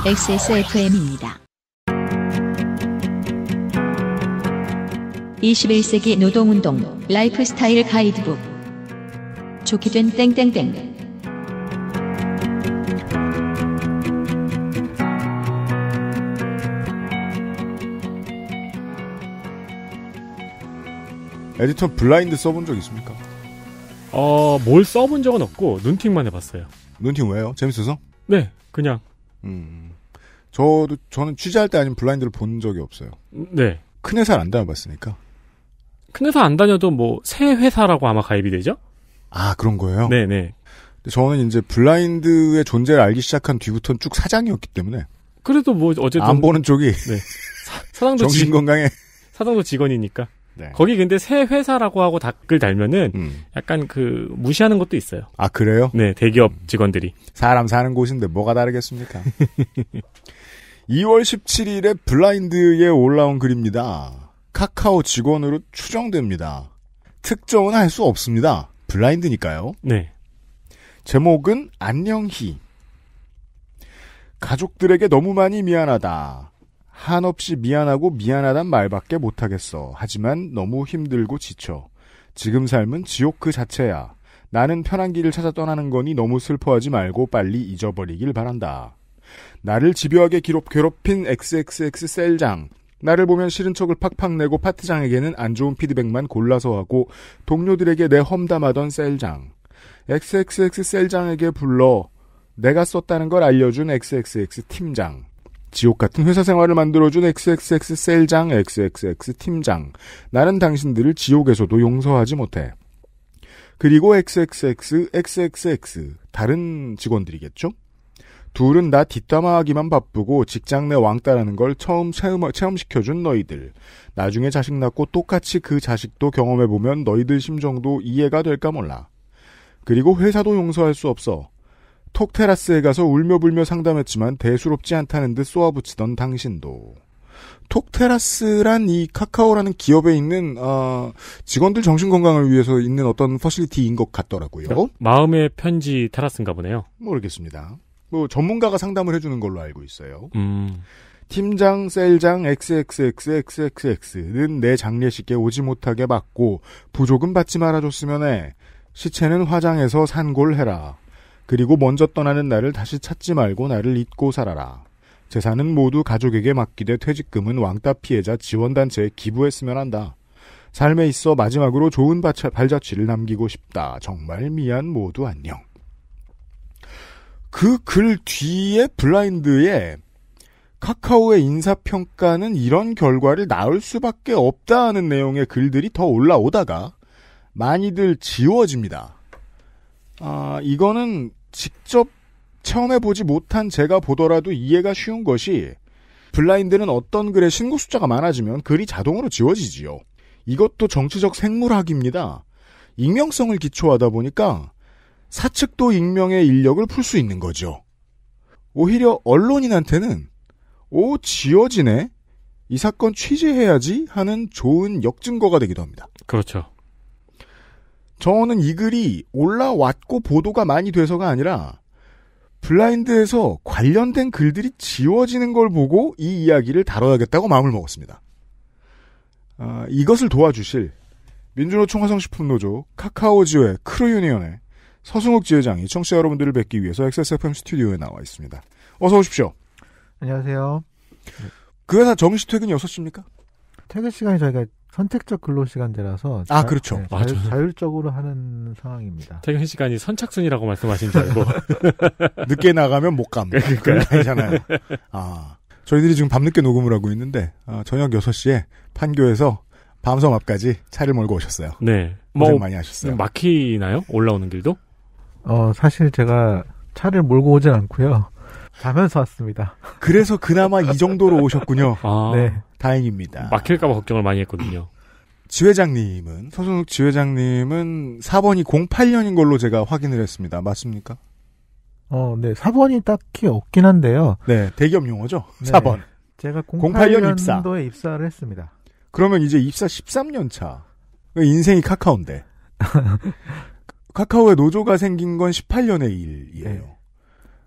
XSFM입니다. 21세기 노동운동 라이프스타일 가이드북 좋게 된 땡땡땡 에디터 블라인드 써본 적 있습니까? 어, 뭘 써본 적은 없고 눈팅만 해봤어요. 눈팅 왜요? 재밌어서? 네, 그냥 음, 음. 저도 저는 취재할 때 아닌 블라인드를 본 적이 없어요. 네. 큰 회사를 안 다녀봤으니까. 큰 회사 안 다녀도 뭐 새 회사라고 아마 가입이 되죠? 아 그런 거예요? 네네. 네. 저는 이제 블라인드의 존재를 알기 시작한 뒤부터는 쭉 사장이었기 때문에. 그래도 뭐 어쨌든 안 보는 쪽이 네. 사, 사장도 정신 건강에 사장도 직원이니까. 네. 거기 근데 새 회사라고 하고 댓을 달면은 음. 약간 그 무시하는 것도 있어요. 아 그래요? 네 대기업 직원들이 사람 사는 곳인데 뭐가 다르겠습니까? 2월 17일에 블라인드에 올라온 글입니다. 카카오 직원으로 추정됩니다. 특정은 할 수 없습니다. 블라인드니까요. 네. 제목은 안녕히. 가족들에게 너무 많이 미안하다. 한없이 미안하고 미안하단 말밖에 못하겠어. 하지만 너무 힘들고 지쳐. 지금 삶은 지옥 그 자체야. 나는 편한 길을 찾아 떠나는 거니 너무 슬퍼하지 말고 빨리 잊어버리길 바란다. 나를 집요하게 기롭, 괴롭힌 XXX 셀장. 나를 보면 싫은 척을 팍팍 내고 파트장에게는 안 좋은 피드백만 골라서 하고 동료들에게 내 험담하던 셀장. XXX 셀장에게 불러 내가 썼다는 걸 알려준 XXX 팀장. 지옥 같은 회사 생활을 만들어준 XXX 셀장, XXX 팀장. 나는 당신들을 지옥에서도 용서하지 못해. 그리고 XXX, XXX. 다른 직원들이겠죠? 둘은 나 뒷담화하기만 바쁘고 직장 내 왕따라는 걸 처음 체험, 체험시켜준 너희들. 나중에 자식 낳고 똑같이 그 자식도 경험해보면 너희들 심정도 이해가 될까 몰라. 그리고 회사도 용서할 수 없어. 톡 테라스에 가서 울며불며 상담했지만 대수롭지 않다는 듯 쏘아붙이던 당신도 톡 테라스란 이 카카오라는 기업에 있는 어, 직원들 정신 건강을 위해서 있는 어떤 퍼실리티인 것 같더라고요. 그러니까 마음의 편지 테라스인가 보네요. 모르겠습니다. 뭐 전문가가 상담을 해주는 걸로 알고 있어요. 음. 팀장, 셀장, XXXXXX는 내 장례식에 오지 못하게 받고 부족은 받지 말아줬으면 해. 시체는 화장해서 산골해라. 그리고 먼저 떠나는 나를 다시 찾지 말고 나를 잊고 살아라. 재산은 모두 가족에게 맡기되 퇴직금은 왕따 피해자 지원단체에 기부했으면 한다. 삶에 있어 마지막으로 좋은 바차, 발자취를 남기고 싶다. 정말 미안 모두 안녕. 그 글 뒤에 블라인드에 카카오의 인사평가는 이런 결과를 낳을 수밖에 없다 하는 내용의 글들이 더 올라오다가 많이들 지워집니다. 아, 이거는 직접 체험해보지 못한 제가 보더라도 이해가 쉬운 것이 블라인드는 어떤 글에 신고 숫자가 많아지면 글이 자동으로 지워지지요. 이것도 정치적 생물학입니다. 익명성을 기초하다 보니까 사측도 익명의 인력을 풀 수 있는 거죠. 오히려 언론인한테는 오 지워지네 이 사건 취재해야지 하는 좋은 역증거가 되기도 합니다. 그렇죠. 저는 이 글이 올라왔고 보도가 많이 돼서가 아니라 블라인드에서 관련된 글들이 지워지는 걸 보고 이 이야기를 다뤄야겠다고 마음을 먹었습니다. 아, 이것을 도와주실 민주노총 화성식품노조 카카오지회 크루유니언의 서승욱 지회장이 청취자 여러분들을 뵙기 위해서 XSFM 스튜디오에 나와 있습니다. 어서 오십시오. 안녕하세요. 그 회사 정시 퇴근이 6시입니까? 퇴근 시간이 저희가 선택적 근로시간제라서 아 자, 그렇죠 네, 자유, 자율적으로 하는 상황입니다. 퇴근 시간이 선착순이라고 말씀하신 줄 알고 늦게 나가면 못 감. 그러니까잖아요. 아 저희들이 지금 밤늦게 녹음을 하고 있는데 아, 저녁 6시에 판교에서 밤섬 앞까지 차를 몰고 오셨어요. 네, 고생 뭐 많이 하셨어요. 막히나요? 올라오는 길도? 어 사실 제가 차를 몰고 오진 않고요. 자면서 왔습니다. 그래서 그나마 이 정도로 오셨군요. 아. 네. 다행입니다. 막힐까봐 걱정을 많이 했거든요. 지회장님은 서순욱 지회장님은 4번이 08년인 걸로 제가 확인을 했습니다. 맞습니까? 어, 네. 4번이 딱히 없긴 한데요. 네, 대기업 용어죠. 네, 4번. 제가 08년 도에 입사. 를 했습니다. 그러면 이제 입사 13년 차. 그러니까 인생이 카카오인데. 카카오의 노조가 생긴 건 18년의 일이에요.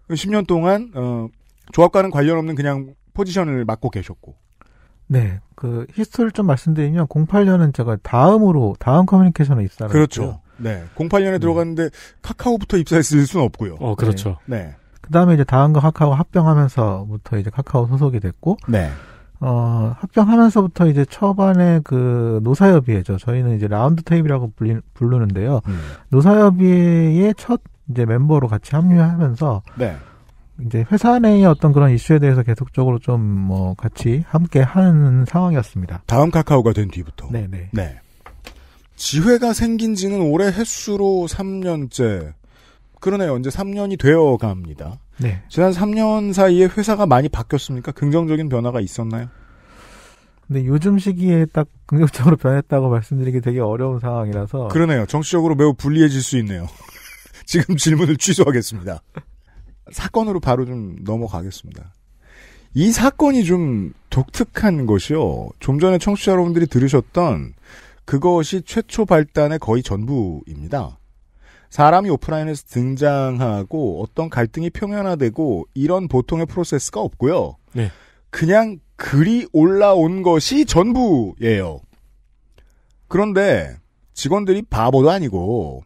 네. 10년 동안 어, 조합과는 관련 없는 그냥 포지션을 맡고 계셨고 네. 그 히스토리를 좀 말씀드리면 08년은 제가 다음으로 다음 커뮤니케이션에 입사를 그렇죠. 했죠. 네. 08년에 네. 들어갔는데 카카오부터 입사했을 수는 없고요. 어, 그렇죠. 네. 네. 그다음에 이제 다음과 카카오 합병하면서부터 이제 카카오 소속이 됐고 네. 어, 합병하면서부터 이제 초반에 그 노사협의회죠. 저희는 이제 라운드 테이블이라고 불리, 부르는데요. 음. 노사협의회의 첫 이제 멤버로 같이 합류하면서 네. 이제 회사 내의 어떤 그런 이슈에 대해서 계속적으로 좀 뭐 같이 함께 하는 상황이었습니다. 다음 카카오가 된 뒤부터. 네네. 네. 네. 지회가 생긴 지는 올해 횟수로 3년째. 그러네요. 이제 3년이 되어 갑니다. 네. 지난 3년 사이에 회사가 많이 바뀌었습니까? 긍정적인 변화가 있었나요? 근데 요즘 시기에 딱 긍정적으로 변했다고 말씀드리기 되게 어려운 상황이라서. 그러네요. 정치적으로 매우 불리해질 수 있네요. 지금 질문을 취소하겠습니다. 사건으로 바로 좀 넘어가겠습니다. 이 사건이 좀 독특한 것이요. 좀 전에 청취자 여러분들이 들으셨던 그것이 최초 발단의 거의 전부입니다. 사람이 오프라인에서 등장하고 어떤 갈등이 표면화되고 이런 보통의 프로세스가 없고요. 네. 그냥 글이 올라온 것이 전부예요. 그런데 직원들이 바보도 아니고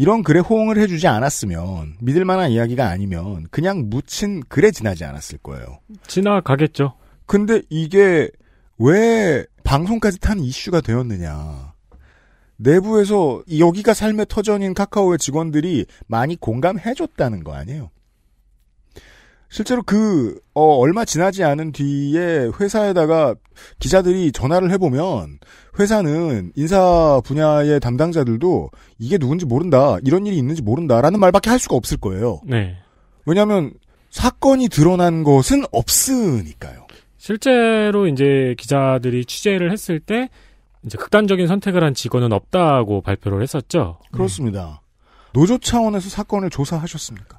이런 글에 호응을 해주지 않았으면 믿을 만한 이야기가 아니면 그냥 묻힌 글에 지나지 않았을 거예요. 지나가겠죠. 근데 이게 왜 방송까지 탄 이슈가 되었느냐. 내부에서 여기가 삶의 터전인 카카오의 직원들이 많이 공감해줬다는 거 아니에요. 실제로 그, 어, 얼마 지나지 않은 뒤에 회사에다가 기자들이 전화를 해보면 회사는 인사 분야의 담당자들도 이게 누군지 모른다, 이런 일이 있는지 모른다라는 말밖에 할 수가 없을 거예요. 네. 왜냐면 하 사건이 드러난 것은 없으니까요. 실제로 이제 기자들이 취재를 했을 때 이제 극단적인 선택을 한 직원은 없다고 발표를 했었죠. 그렇습니다. 네. 노조 차원에서 사건을 조사하셨습니까?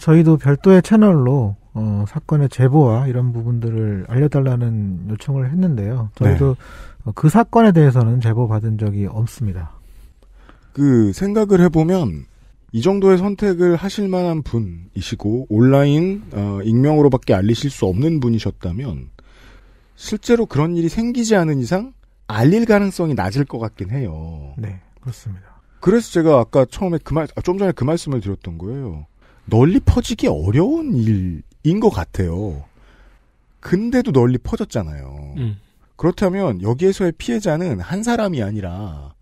저희도 별도의 채널로 어, 사건의 제보와 이런 부분들을 알려달라는 요청을 했는데요. 저희도 네. 그 사건에 대해서는 제보 받은 적이 없습니다. 그 생각을 해보면 이 정도의 선택을 하실 만한 분이시고 온라인 어, 익명으로밖에 알리실 수 없는 분이셨다면 실제로 그런 일이 생기지 않은 이상 알릴 가능성이 낮을 것 같긴 해요. 네, 그렇습니다. 그래서 제가 아까 처음에 그 말, 아, 좀 전에 그 말씀을 드렸던 거예요. 널리 퍼지기 어려운 일인 것 같아요. 근데도 널리 퍼졌잖아요. 음. 그렇다면 여기에서의 피해자는 한 사람이 아니라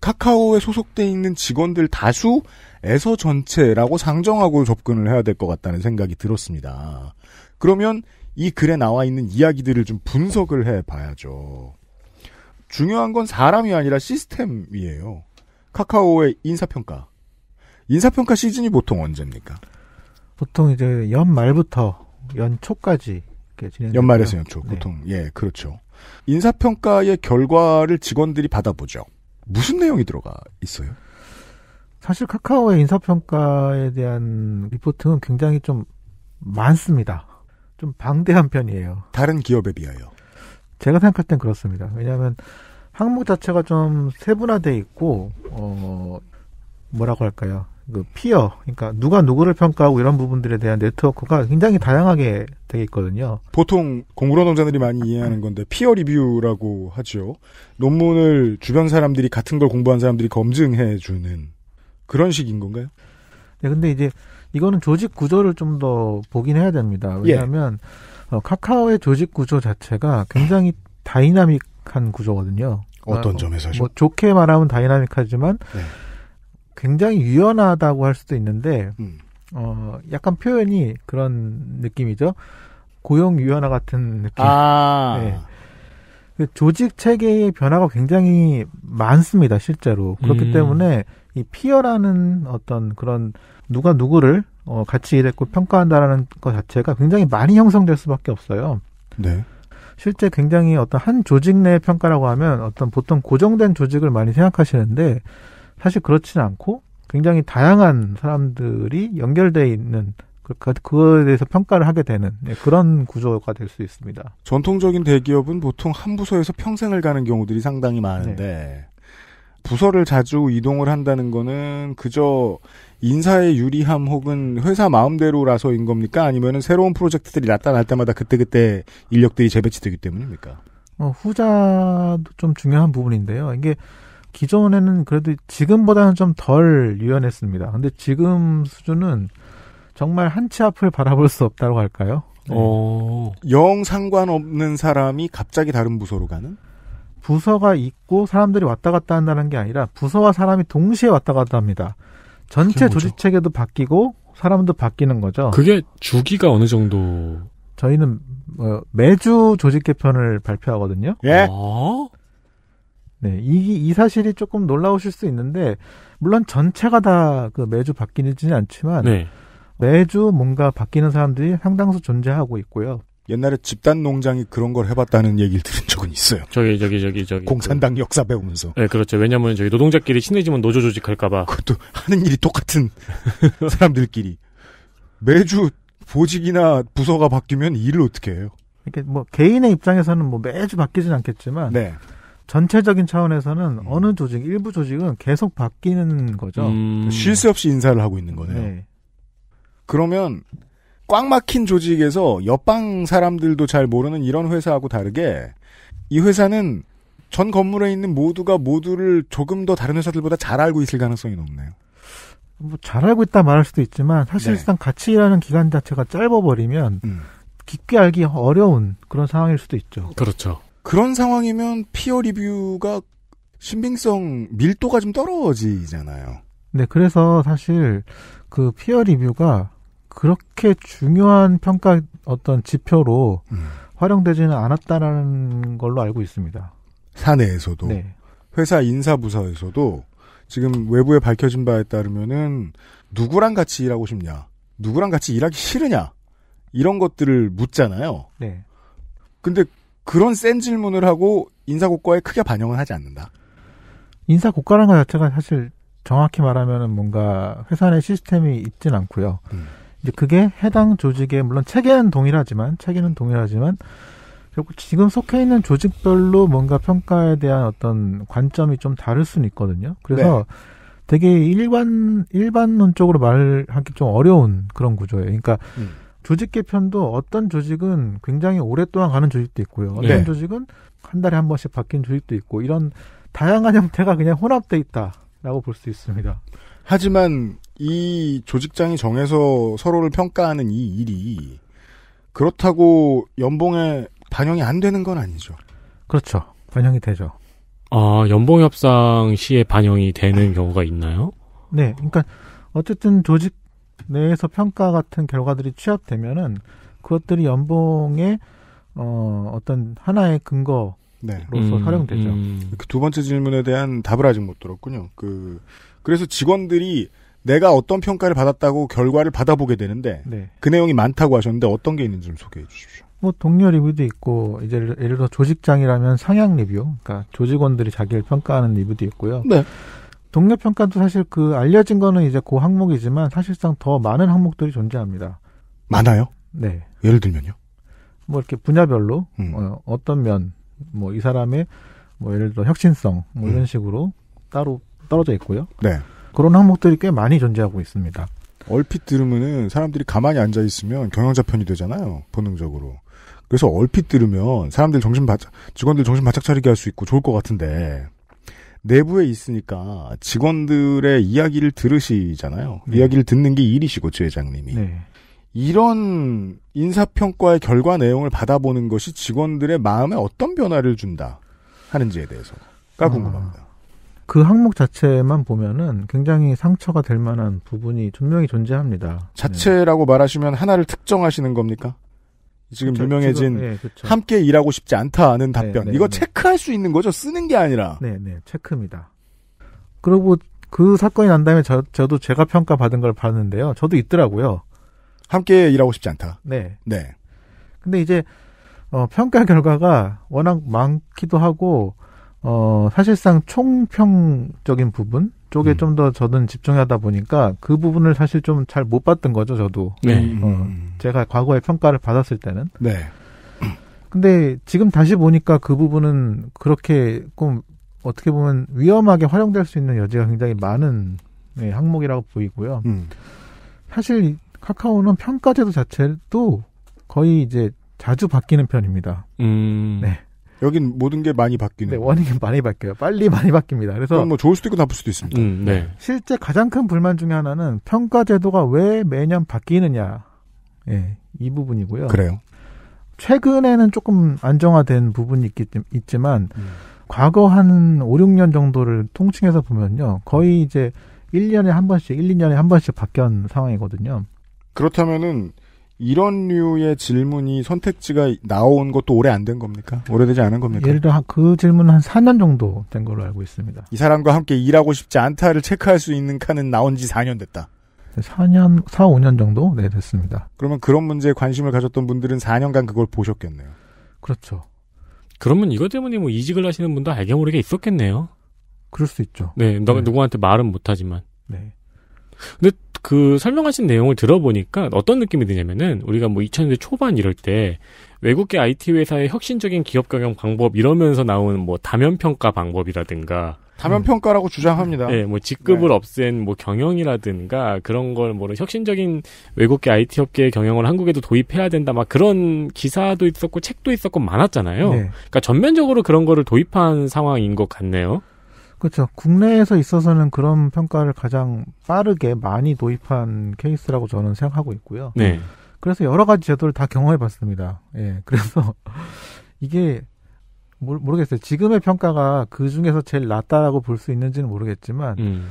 카카오에 소속돼 있는 직원들 다수에서 전체라고 상정하고 접근을 해야 될 것 같다는 생각이 들었습니다. 그러면 이 글에 나와 있는 이야기들을 좀 분석을 해 봐야죠. 중요한 건 사람이 아니라 시스템이에요. 카카오의 인사평가. 인사평가 시즌이 보통 언제입니까? 보통 이제 연말부터 연초까지 진행. 연말에서 연초 네. 보통 예 그렇죠. 인사평가의 결과를 직원들이 받아보죠. 무슨 내용이 들어가 있어요? 사실 카카오의 인사평가에 대한 리포트는 굉장히 좀 많습니다. 좀 방대한 편이에요. 다른 기업에 비하여. 제가 생각할 땐 그렇습니다. 왜냐하면 항목 자체가 좀 세분화돼 있고 어 뭐라고 할까요? 그 피어, 그러니까 누가 누구를 평가하고 이런 부분들에 대한 네트워크가 굉장히 다양하게 되어 있거든요. 보통 공부노동자들이 많이 이해하는 건데 피어 리뷰라고 하죠. 논문을 주변 사람들이 같은 걸 공부한 사람들이 검증해 주는 그런 식인 건가요? 네, 근데 이제 이거는 조직 구조를 좀 더 보긴 해야 됩니다. 예. 왜냐하면 예. 어, 카카오의 조직 구조 자체가 굉장히 다이나믹한 구조거든요. 어떤 점에서죠? 뭐 좋게 말하면 다이나믹하지만 네. 굉장히 유연하다고 할 수도 있는데 음. 어 약간 표현이 그런 느낌이죠. 고용 유연화 같은 느낌. 아. 네. 그 조직 체계의 변화가 굉장히 많습니다, 실제로. 그렇기 음. 때문에 이 피어라는 어떤 그런 누가 누구를 어, 같이 일했고 평가한다라는 것 자체가 굉장히 많이 형성될 수밖에 없어요. 네. 실제 굉장히 어떤 한 조직 내 평가라고 하면 어떤 보통 고정된 조직을 많이 생각하시는데 사실 그렇진 않고 굉장히 다양한 사람들이 연결돼 있는 그, 그, 그거에 대해서 평가를 하게 되는 네, 그런 구조가 될 수 있습니다. 전통적인 대기업은 보통 한 부서에서 평생을 가는 경우들이 상당히 많은데 네. 부서를 자주 이동을 한다는 거는 그저 인사의 유리함 혹은 회사 마음대로라서인 겁니까? 아니면 새로운 프로젝트들이 나타날 때마다 그때그때 인력들이 재배치되기 때문입니까? 어, 후자도 좀 중요한 부분인데요. 이게 기존에는 그래도 지금보다는 좀 덜 유연했습니다. 근데 지금 수준은 정말 한치 앞을 바라볼 수 없다고 할까요? 어. 영 상관없는 사람이 갑자기 다른 부서로 가는? 부서가 있고 사람들이 왔다 갔다 한다는 게 아니라 부서와 사람이 동시에 왔다 갔다 합니다. 전체 조직 체계도 바뀌고 사람도 바뀌는 거죠. 그게 주기가 어느 정도? 저희는 어, 매주 조직 개편을 발표하거든요. 예. 어? 네, 이, 이 사실이 조금 놀라우실 수 있는데, 물론 전체가 다그 매주 바뀌지는 는 않지만, 네. 매주 뭔가 바뀌는 사람들이 상당수 존재하고 있고요. 옛날에 집단 농장이 그런 걸 해봤다는 얘기를 들은 적은 있어요. 저기 저기 저기 저기 공산당 그, 역사 배우면서. 네, 그렇죠. 왜냐하면 저기 노동자끼리 친해지면 노조 조직할까봐. 그것도 하는 일이 똑같은 사람들끼리 매주 보직이나 부서가 바뀌면 일을 어떻게 해요? 이렇게 뭐 개인의 입장에서는 뭐 매주 바뀌진 않겠지만, 네. 전체적인 차원에서는 음. 어느 조직, 일부 조직은 계속 바뀌는 거죠. 음. 쉴새 없이 인사를 하고 있는 거네요. 네. 그러면 꽉 막힌 조직에서 옆방 사람들도 잘 모르는 이런 회사하고 다르게 이 회사는 전 건물에 있는 모두가 모두를 조금 더 다른 회사들보다 잘 알고 있을 가능성이 높네요. 뭐잘 알고 있다 말할 수도 있지만 사실상 네. 같이 일하는 기간 자체가 짧아버리면 음. 깊게 알기 어려운 그런 상황일 수도 있죠. 그렇죠. 그런 상황이면 피어 리뷰가 신빙성 밀도가 좀 떨어지잖아요. 네, 그래서 사실 그 피어 리뷰가 그렇게 중요한 평가 어떤 지표로 음. 활용되지는 않았다라는 걸로 알고 있습니다. 사내에서도 네. 회사 인사부서에서도 지금 외부에 밝혀진 바에 따르면은 누구랑 같이 일하고 싶냐, 누구랑 같이 일하기 싫으냐 이런 것들을 묻잖아요. 네. 근데 그런 센 질문을 하고 인사고과에 크게 반영은 하지 않는다. 인사고과라는 것 자체가 사실 정확히 말하면 뭔가 회사 내 시스템이 있진 않고요. 음. 이제 그게 해당 조직에 물론 체계는 동일하지만 체계는 동일하지만 결국 지금 속해 있는 조직별로 뭔가 평가에 대한 어떤 관점이 좀 다를 수는 있거든요. 그래서 네. 되게 일반 일반론적으로 말하기 좀 어려운 그런 구조예요. 그러니까 음. 조직 개편도 어떤 조직은 굉장히 오랫동안 가는 조직도 있고요. 어떤 네. 조직은 한 달에 한 번씩 바뀐 조직도 있고 이런 다양한 형태가 그냥 혼합돼 있다라고 볼 수 있습니다. 하지만 이 조직장이 정해서 서로를 평가하는 이 일이 그렇다고 연봉에 반영이 안 되는 건 아니죠. 그렇죠. 반영이 되죠. 아, 연봉 협상 시에 반영이 되는 경우가 있나요? 네. 그러니까 어쨌든 조직 내에서 평가 같은 결과들이 취합되면은 그것들이 연봉의 어, 어떤 하나의 근거로서 네. 활용되죠. 음. 음. 그두 번째 질문에 대한 답을 아직 못 들었군요. 그 그래서 직원들이 내가 어떤 평가를 받았다고 결과를 받아보게 되는데 네. 그 내용이 많다고 하셨는데 어떤 게 있는지 좀 소개해 주십시오. 뭐 동료 리뷰도 있고 이제 예를 들어 조직장이라면 상향 리뷰, 그러니까 조직원들이 자기를 평가하는 리뷰도 있고요. 네. 동료 평가도 사실 그 알려진 거는 이제 그 항목이지만 사실상 더 많은 항목들이 존재합니다. 많아요? 네. 예를 들면요? 뭐 이렇게 분야별로 음. 어, 어떤 면, 뭐 이 사람의 뭐 예를 들어 혁신성 뭐 이런 음. 식으로 따로 떨어져 있고요. 네. 그런 항목들이 꽤 많이 존재하고 있습니다. 얼핏 들으면은 사람들이 가만히 앉아 있으면 경영자 편이 되잖아요. 본능적으로. 그래서 얼핏 들으면 사람들 정신 바짝 직원들 정신 바짝 차리게 할 수 있고 좋을 것 같은데 내부에 있으니까 직원들의 이야기를 들으시잖아요. 네. 이야기를 듣는 게 일이시고 지회장님이. 네. 이런 인사평가의 결과 내용을 받아보는 것이 직원들의 마음에 어떤 변화를 준다 하는지에 대해서가 아, 궁금합니다. 그 항목 자체만 보면은 굉장히 상처가 될 만한 부분이 분명히 존재합니다. 자체라고 네. 말하시면 하나를 특정하시는 겁니까? 지금 그 유명해진 지금, 네, 함께 일하고 싶지 않다는 네, 답변. 네, 네, 이거 체크할 수 있는 거죠? 쓰는 게 아니라. 네, 네, 체크입니다. 그리고 그 사건이 난 다음에 저, 저도 제가 평가 받은 걸 봤는데요. 저도 있더라고요. 함께 일하고 싶지 않다. 네, 네. 근데 이제 어, 평가 결과가 워낙 많기도 하고 어, 사실상 총평적인 부분 쪽에 음. 좀더 저는 집중하다 보니까 그 부분을 사실 좀 잘 못 봤던 거죠, 저도. 네. 네. 어, 음. 제가 과거에 평가를 받았을 때는. 네. 근데 지금 다시 보니까 그 부분은 그렇게 꼭 어떻게 보면 위험하게 활용될 수 있는 여지가 굉장히 많은 네, 항목이라고 보이고요. 음. 사실 카카오는 평가제도 자체도 거의 이제 자주 바뀌는 편입니다. 음. 네. 여긴 모든 게 많이 바뀌는. 네, 원인은 많이 바뀌어요. 빨리 많이 바뀝니다. 그래서 뭐 좋을 수도 있고 나쁠 수도 있습니다. 음, 네. 네. 실제 가장 큰 불만 중에 하나는 평가 제도가 왜 매년 바뀌느냐. 예, 네, 이 부분이고요. 그래요. 최근에는 조금 안정화된 부분이 있기, 있지만 음. 과거 한 5, 6년 정도를 통칭해서 보면요. 거의 이제 1년에 한 번씩, 1, 2년에 한 번씩 바뀐 상황이거든요. 그렇다면은 이런 류의 질문이 선택지가 나온 것도 오래 안 된 겁니까? 오래되지 않은 겁니까? 예를 들어 그 질문은 한 4년 정도 된 걸로 알고 있습니다. 이 사람과 함께 일하고 싶지 않다를 체크할 수 있는 칸은 나온 지 4년 됐다. 4년, 4, 5년 정도? 네, 됐습니다. 그러면 그런 문제에 관심을 가졌던 분들은 4년간 그걸 보셨겠네요. 그렇죠. 그러면 이것 때문에 뭐 이직을 하시는 분도 알게 모르게 있었겠네요. 그럴 수 있죠. 네, 네. 누구한테 말은 못하지만. 네. 근데 그 설명하신 내용을 들어보니까 어떤 느낌이 드냐면은 우리가 뭐 2000년대 초반 이럴 때 외국계 IT 회사의 혁신적인 기업 경영 방법 이러면서 나온 뭐 다면 평가 방법이라든가 다면 평가라고 음. 주장합니다. 네, 뭐 직급을 네. 없앤 뭐 경영이라든가 그런 걸뭐 혁신적인 외국계 IT 업계의 경영을 한국에도 도입해야 된다 막 그런 기사도 있었고 책도 있었고 많았잖아요. 네. 그러니까 전면적으로 그런 거를 도입한 상황인 것 같네요. 그렇죠. 국내에서 있어서는 그런 평가를 가장 빠르게 많이 도입한 케이스라고 저는 생각하고 있고요. 네. 그래서 여러 가지 제도를 다 경험해 봤습니다. 예. 그래서 이게 모르, 겠어요 지금의 평가가 그 중에서 제일 낫다라고 볼 수 있는지는 모르겠지만 음.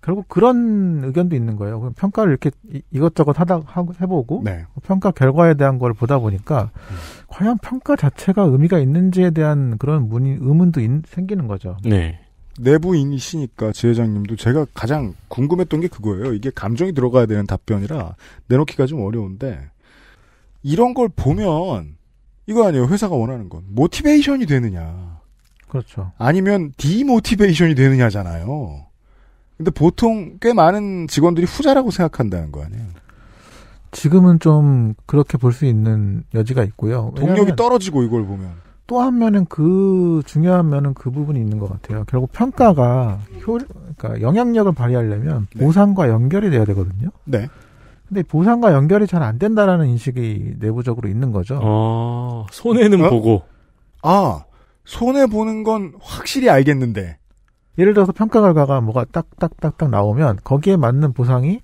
결국 그런 의견도 있는 거예요. 그럼 평가를 이렇게 이것저것 하다 하고 해보고 네. 평가 결과에 대한 걸 보다 보니까 음. 과연 평가 자체가 의미가 있는지에 대한 그런 문의 의문도 인, 생기는 거죠. 네. 내부인이시니까 지회장님도 제가 가장 궁금했던 게 그거예요. 이게 감정이 들어가야 되는 답변이라 내놓기가 좀 어려운데 이런 걸 보면 이거 아니에요. 회사가 원하는 건 모티베이션이 되느냐. 그렇죠. 아니면 디모티베이션이 되느냐잖아요. 근데 보통 꽤 많은 직원들이 후자라고 생각한다는 거 아니에요. 지금은 좀 그렇게 볼 수 있는 여지가 있고요. 동력이 떨어지고 이걸 보면. 또 한면은 그 중요한 면은 그 부분이 있는 것 같아요. 결국 평가가 효, 그러니까 영향력을 발휘하려면 네. 보상과 연결이 돼야 되거든요. 네. 근데 보상과 연결이 잘 안 된다라는 인식이 내부적으로 있는 거죠. 아, 손해는 어? 보고. 아, 손해 보는 건 확실히 알겠는데. 예를 들어서 평가 결과가 뭐가 딱딱딱딱 나오면 거기에 맞는 보상이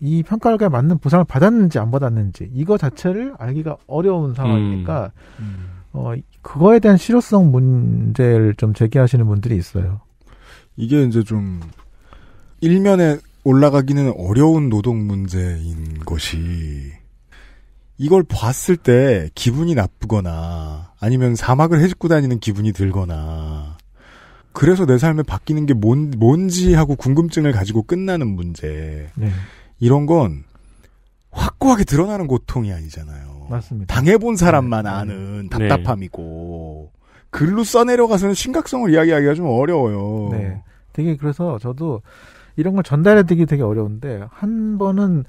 이 평가 결과에 맞는 보상을 받았는지 안 받았는지 이거 자체를 알기가 어려운 상황이니까 음. 음. 어, 그거에 대한 실효성 문제를 좀 제기하시는 분들이 있어요. 이게 이제 좀 일면에 올라가기는 어려운 노동 문제인 것이 이걸 봤을 때 기분이 나쁘거나 아니면 사막을 헤집고 다니는 기분이 들거나 그래서 내 삶에 바뀌는 게 뭔, 뭔지 하고 궁금증을 가지고 끝나는 문제. 네. 이런 건 확고하게 드러나는 고통이 아니잖아요. 맞습니다. 당해본 네. 사람만 네. 아는 네. 답답함이고 글로 써내려가서는 심각성을 이야기하기가 좀 어려워요. 네. 되게 그래서 저도 이런 걸 전달해드리기 되게 어려운데 한 번은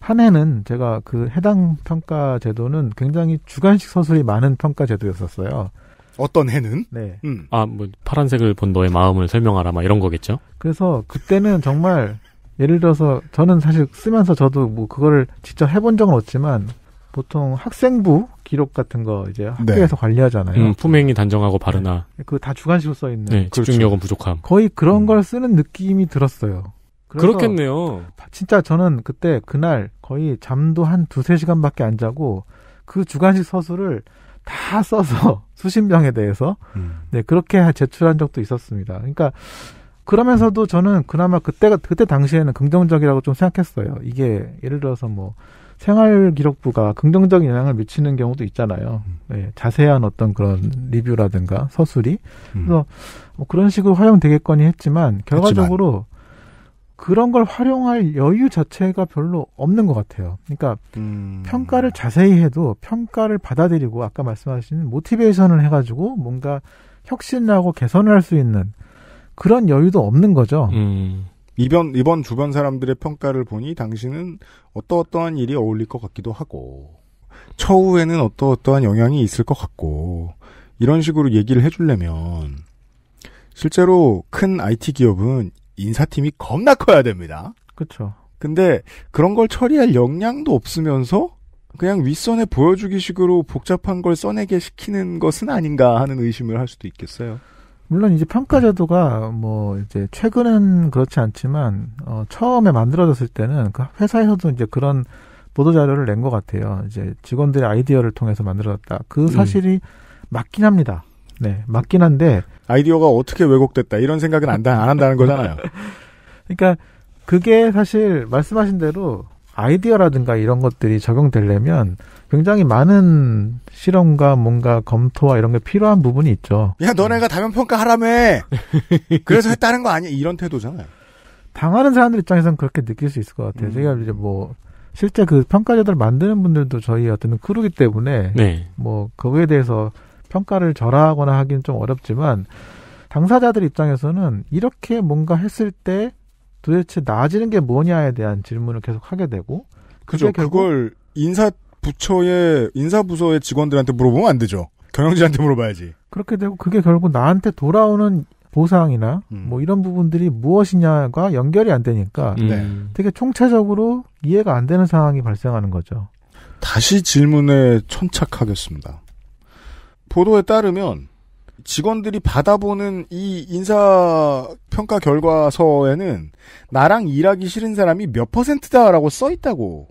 한 해는 제가 그 해당 평가 제도는 굉장히 주관식 서술이 많은 평가 제도였었어요. 어떤 해는? 네. 음. 아, 뭐, 파란색을 본 너의 마음을 설명하라, 막 이런 거겠죠? 그래서 그때는 정말, 예를 들어서, 저는 사실 쓰면서 저도 뭐, 그거를 직접 해본 적은 없지만, 보통 학생부 기록 같은 거 이제 네. 학교에서 네. 관리하잖아요. 음, 품행이 단정하고 바르나. 네. 그다 주관식으로 써 있는. 네, 그렇죠. 집중력은 부족함. 거의 그런 음. 걸 쓰는 느낌이 들었어요. 그렇겠네요. 진짜 저는 그때 그날 거의 잠도 한 두세 시간밖에 안 자고 그 주관식 서술을 다 써서 수신병에 대해서 음. 네 그렇게 제출한 적도 있었습니다. 그러니까 그러면서도 저는 그나마 그때가 그때 당시에는 긍정적이라고 좀 생각했어요. 이게 예를 들어서 뭐 생활기록부가 긍정적인 영향을 미치는 경우도 있잖아요. 음. 네, 자세한 어떤 그런 음. 리뷰라든가 서술이 음. 그래서 뭐 그런 식으로 활용되겠거니 했지만 결과적으로 했지만. 그런 걸 활용할 여유 자체가 별로 없는 것 같아요. 그러니까 음. 평가를 자세히 해도 평가를 받아들이고 아까 말씀하신 모티베이션을 해가지고 뭔가 혁신하고 개선을 할 수 있는 그런 여유도 없는 거죠. 음. 이번, 이번 주변 사람들의 평가를 보니 당신은 어떠어떠한 일이 어울릴 것 같기도 하고, 처우에는 어떠어떠한 영향이 있을 것 같고, 이런 식으로 얘기를 해주려면, 실제로 큰 IT 기업은 인사팀이 겁나 커야 됩니다. 그렇 근데 그런 걸 처리할 역량도 없으면서 그냥 윗선에 보여주기 식으로 복잡한 걸 써내게 시키는 것은 아닌가 하는 의심을 할 수도 있겠어요. 물론 이제 평가제도가 뭐 이제 최근은 그렇지 않지만 어 처음에 만들어졌을 때는 그 회사에서도 이제 그런 보도 자료를 낸 것 같아요. 이제 직원들의 아이디어를 통해서 만들어졌다. 그 음. 사실이 음. 맞긴 합니다. 네, 맞긴 한데 아이디어가 어떻게 왜곡됐다 이런 생각은 안, 안 한다는 거잖아요. 그러니까 그게 사실 말씀하신 대로 아이디어라든가 이런 것들이 적용되려면 굉장히 많은 실험과 뭔가 검토와 이런 게 필요한 부분이 있죠. 야, 너네가 다면 평가하라며. 그래서 했다는 거 아니야? 이런 태도잖아요. 당하는 사람들 입장에서는 그렇게 느낄 수 있을 것 같아요. 음. 제가 이제 뭐 실제 그평가자들 만드는 분들도 저희 어떤 크루기 때문에 네. 뭐거에 대해서 평가를 절하거나 하기는좀 어렵지만 당사자들 입장에서는 이렇게 뭔가 했을 때 도대체 나아지는 게 뭐냐에 대한 질문을 계속 하게 되고 그죠 그걸 인사 부처의 인사 부서의 직원들한테 물어보면 안 되죠 경영진한테 물어봐야지 그렇게 되고 그게 결국 나한테 돌아오는 보상이나 음. 뭐 이런 부분들이 무엇이냐가 연결이 안 되니까 음. 네. 되게 총체적으로 이해가 안 되는 상황이 발생하는 거죠. 다시 질문에 천착하겠습니다. 보도에 따르면 직원들이 받아보는 이 인사평가 결과서에는 나랑 일하기 싫은 사람이 몇 퍼센트다라고 써 있다고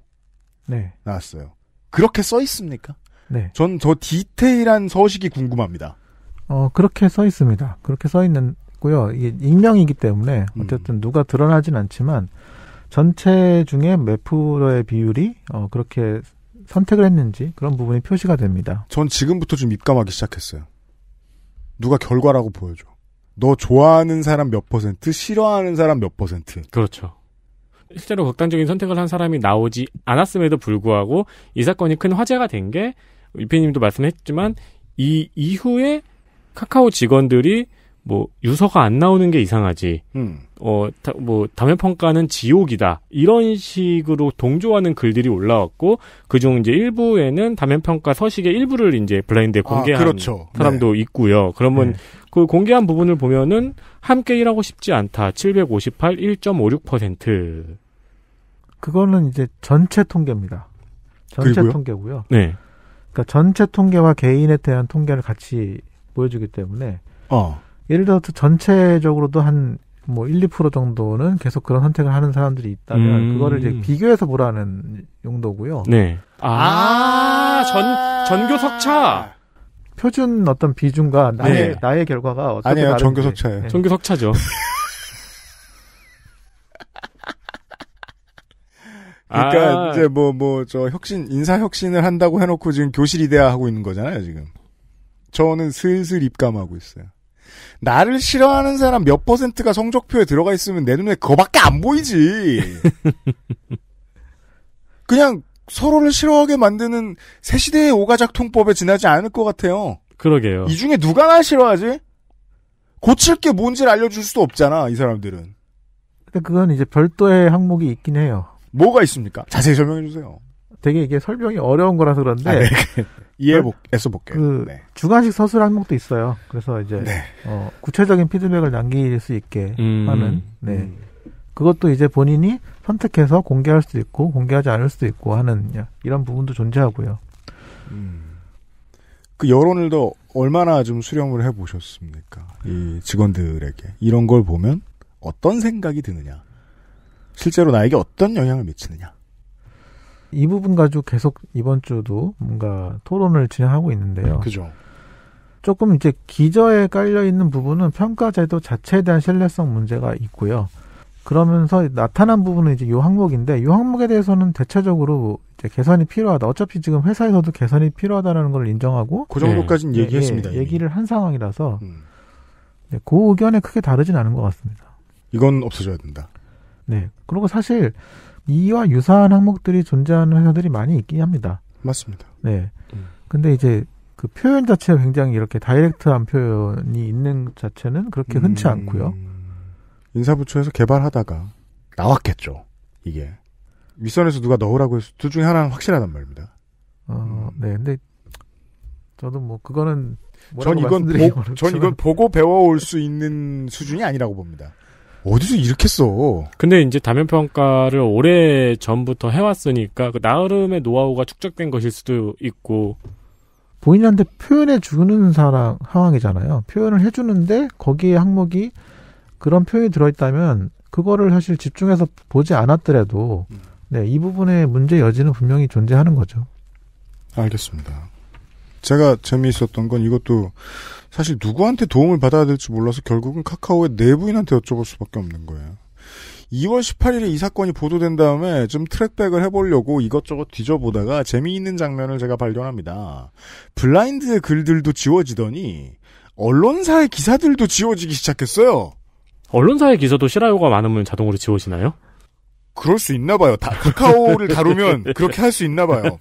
네. 나왔어요. 그렇게 써 있습니까? 네. 전 저 디테일한 서식이 궁금합니다. 어, 그렇게 써 있습니다. 그렇게 써 있는, 고요 이게 익명이기 때문에 음. 어쨌든 음. 누가 드러나진 않지만 전체 중에 몇 프로의 비율이 어, 그렇게 선택을 했는지 그런 부분이 표시가 됩니다. 전 지금부터 좀 입감하기 시작했어요. 누가 결과라고 보여줘. 너 좋아하는 사람 몇 퍼센트, 싫어하는 사람 몇 퍼센트. 그렇죠. 실제로 극단적인 선택을 한 사람이 나오지 않았음에도 불구하고 이 사건이 큰 화제가 된게 유피님도 말씀했지만 이 이후에 카카오 직원들이 뭐 유서가 안 나오는 게 이상하지. 음. 어, 뭐 담회 평가는 지옥이다. 이런 식으로 동조하는 글들이 올라왔고 그중 이제 일부에는 담회 평가 서식의 일부를 이제 블라인드에 아, 공개한 아, 그렇죠. 사람도 네. 있고요. 그러면 네. 그 공개한 부분을 보면은 함께 일하고 싶지 않다. 758 1.56%. 그거는 이제 전체 통계입니다. 전체 그리고요? 통계고요. 네. 그러니까 전체 통계와 개인에 대한 통계를 같이 보여주기 때문에 어. 예를 들어서 전체적으로도 한 뭐 1, 2% 정도는 계속 그런 선택을 하는 사람들이 있다면 음. 그거를 이제 비교해서 보라는 용도고요. 네. 아, 아~ 전교석차 표준 어떤 비중과 나의 네. 나의 결과가 어떻게 아니에요, 다른지. 전교석차예요. 네. 전교석차죠. 그러니까 아~ 이제 뭐 뭐 저 혁신 인사 혁신을 한다고 해놓고 지금 교실 이데아 하고 있는 거잖아요 지금. 저는 슬슬 입감하고 있어요. 나를 싫어하는 사람 몇 퍼센트가 성적표에 들어가 있으면 내 눈에 그거밖에 안 보이지. 그냥 서로를 싫어하게 만드는 새 시대의 오가작통법에 지나지 않을 것 같아요. 그러게요. 이 중에 누가 나 싫어하지? 고칠 게 뭔지를 알려줄 수도 없잖아, 이 사람들은. 근데 그건 이제 별도의 항목이 있긴 해요. 뭐가 있습니까? 자세히 설명해 주세요. 되게 이게 설명이 어려운 거라서 그런데 아, 네. 이해해서 그 볼게요. 그 네. 중간식 서술 항목도 있어요. 그래서 이제 네. 어, 구체적인 피드백을 남길 수 있게 음, 하는 네. 음. 그것도 이제 본인이 선택해서 공개할 수도 있고 공개하지 않을 수도 있고 하는 이런 부분도 존재하고요. 음. 그 여론을 더 얼마나 좀 수렴을 해 보셨습니까? 이 직원들에게 이런 걸 보면 어떤 생각이 드느냐, 실제로 나에게 어떤 영향을 미치느냐. 이 부분 가지고 계속 이번 주도 뭔가 토론을 진행하고 있는데요. 그죠. 조금 이제 기저에 깔려 있는 부분은 평가제도 자체에 대한 신뢰성 문제가 있고요. 그러면서 나타난 부분은 이제 요 항목인데 요 항목에 대해서는 대체적으로 이제 개선이 필요하다. 어차피 지금 회사에서도 개선이 필요하다는걸 인정하고 그 정도까지는 예, 예 얘기했습니다. 예, 얘기를 한 상황이라서 음. 네, 그 의견에 크게 다르진 않은 것 같습니다. 이건 없어져야 된다. 네. 그리고 사실 이와 유사한 항목들이 존재하는 회사들이 많이 있긴 합니다. 맞습니다. 네. 음. 근데 이제 그 표현 자체가 굉장히 이렇게 다이렉트한 표현이 있는 자체는 그렇게 흔치 음. 않고요. 인사부처에서 개발하다가 나왔겠죠. 이게 윗선에서 누가 넣으라고 해서 둘 중에 하나는 확실하단 말입니다. 어, 음. 네. 근데 저도 뭐 그거는 전 이건 보, 전 이건 보고 배워올 수 있는 수준이 아니라고 봅니다. 어디서 이렇게 써? 근데 이제 다면 평가를 오래 전부터 해왔으니까 그 나름의 노하우가 축적된 것일 수도 있고 본인한테 표현해 주는 사람 상황이잖아요. 표현을 해주는데 거기에 항목이 그런 표현이 들어있다면 그거를 사실 집중해서 보지 않았더라도 음. 네, 이 부분에 문제 여지는 분명히 존재하는 거죠. 알겠습니다. 제가 재미있었던 건 이것도 사실 누구한테 도움을 받아야 될지 몰라서 결국은 카카오의 내부인한테 여쭤볼 수밖에 없는 거예요. 2월 18일에 이 사건이 보도된 다음에 좀 트랙백을 해보려고 이것저것 뒤져보다가 재미있는 장면을 제가 발견합니다. 블라인드의 글들도 지워지더니 언론사의 기사들도 지워지기 시작했어요. 언론사의 기사도 실화요가 많으면 자동으로 지워지나요? 그럴 수 있나 봐요. 다, 카카오를 다루면 그렇게 할 수 있나 봐요.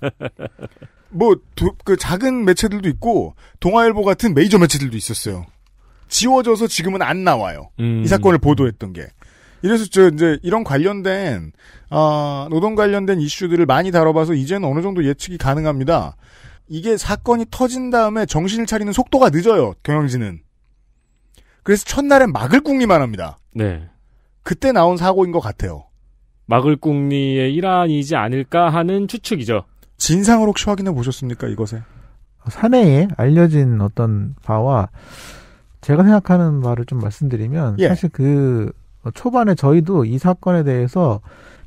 뭐, 도, 그 작은 매체들도 있고, 동아일보 같은 메이저 매체들도 있었어요. 지워져서 지금은 안 나와요. 음. 이 사건을 보도했던 게. 이래서 저 이제 이런 관련된, 아, 노동 관련된 이슈들을 많이 다뤄봐서 이제는 어느 정도 예측이 가능합니다. 이게 사건이 터진 다음에 정신을 차리는 속도가 늦어요, 경영진은. 그래서 첫날엔 막을 궁리만 합니다. 네. 그때 나온 사고인 것 같아요. 마을 궁리의 일환이지 않을까 하는 추측이죠. 진상을 혹시 확인해 보셨습니까 이것에? 사내에 알려진 어떤 바와 제가 생각하는 바를 좀 말씀드리면 예. 사실 그 초반에 저희도 이 사건에 대해서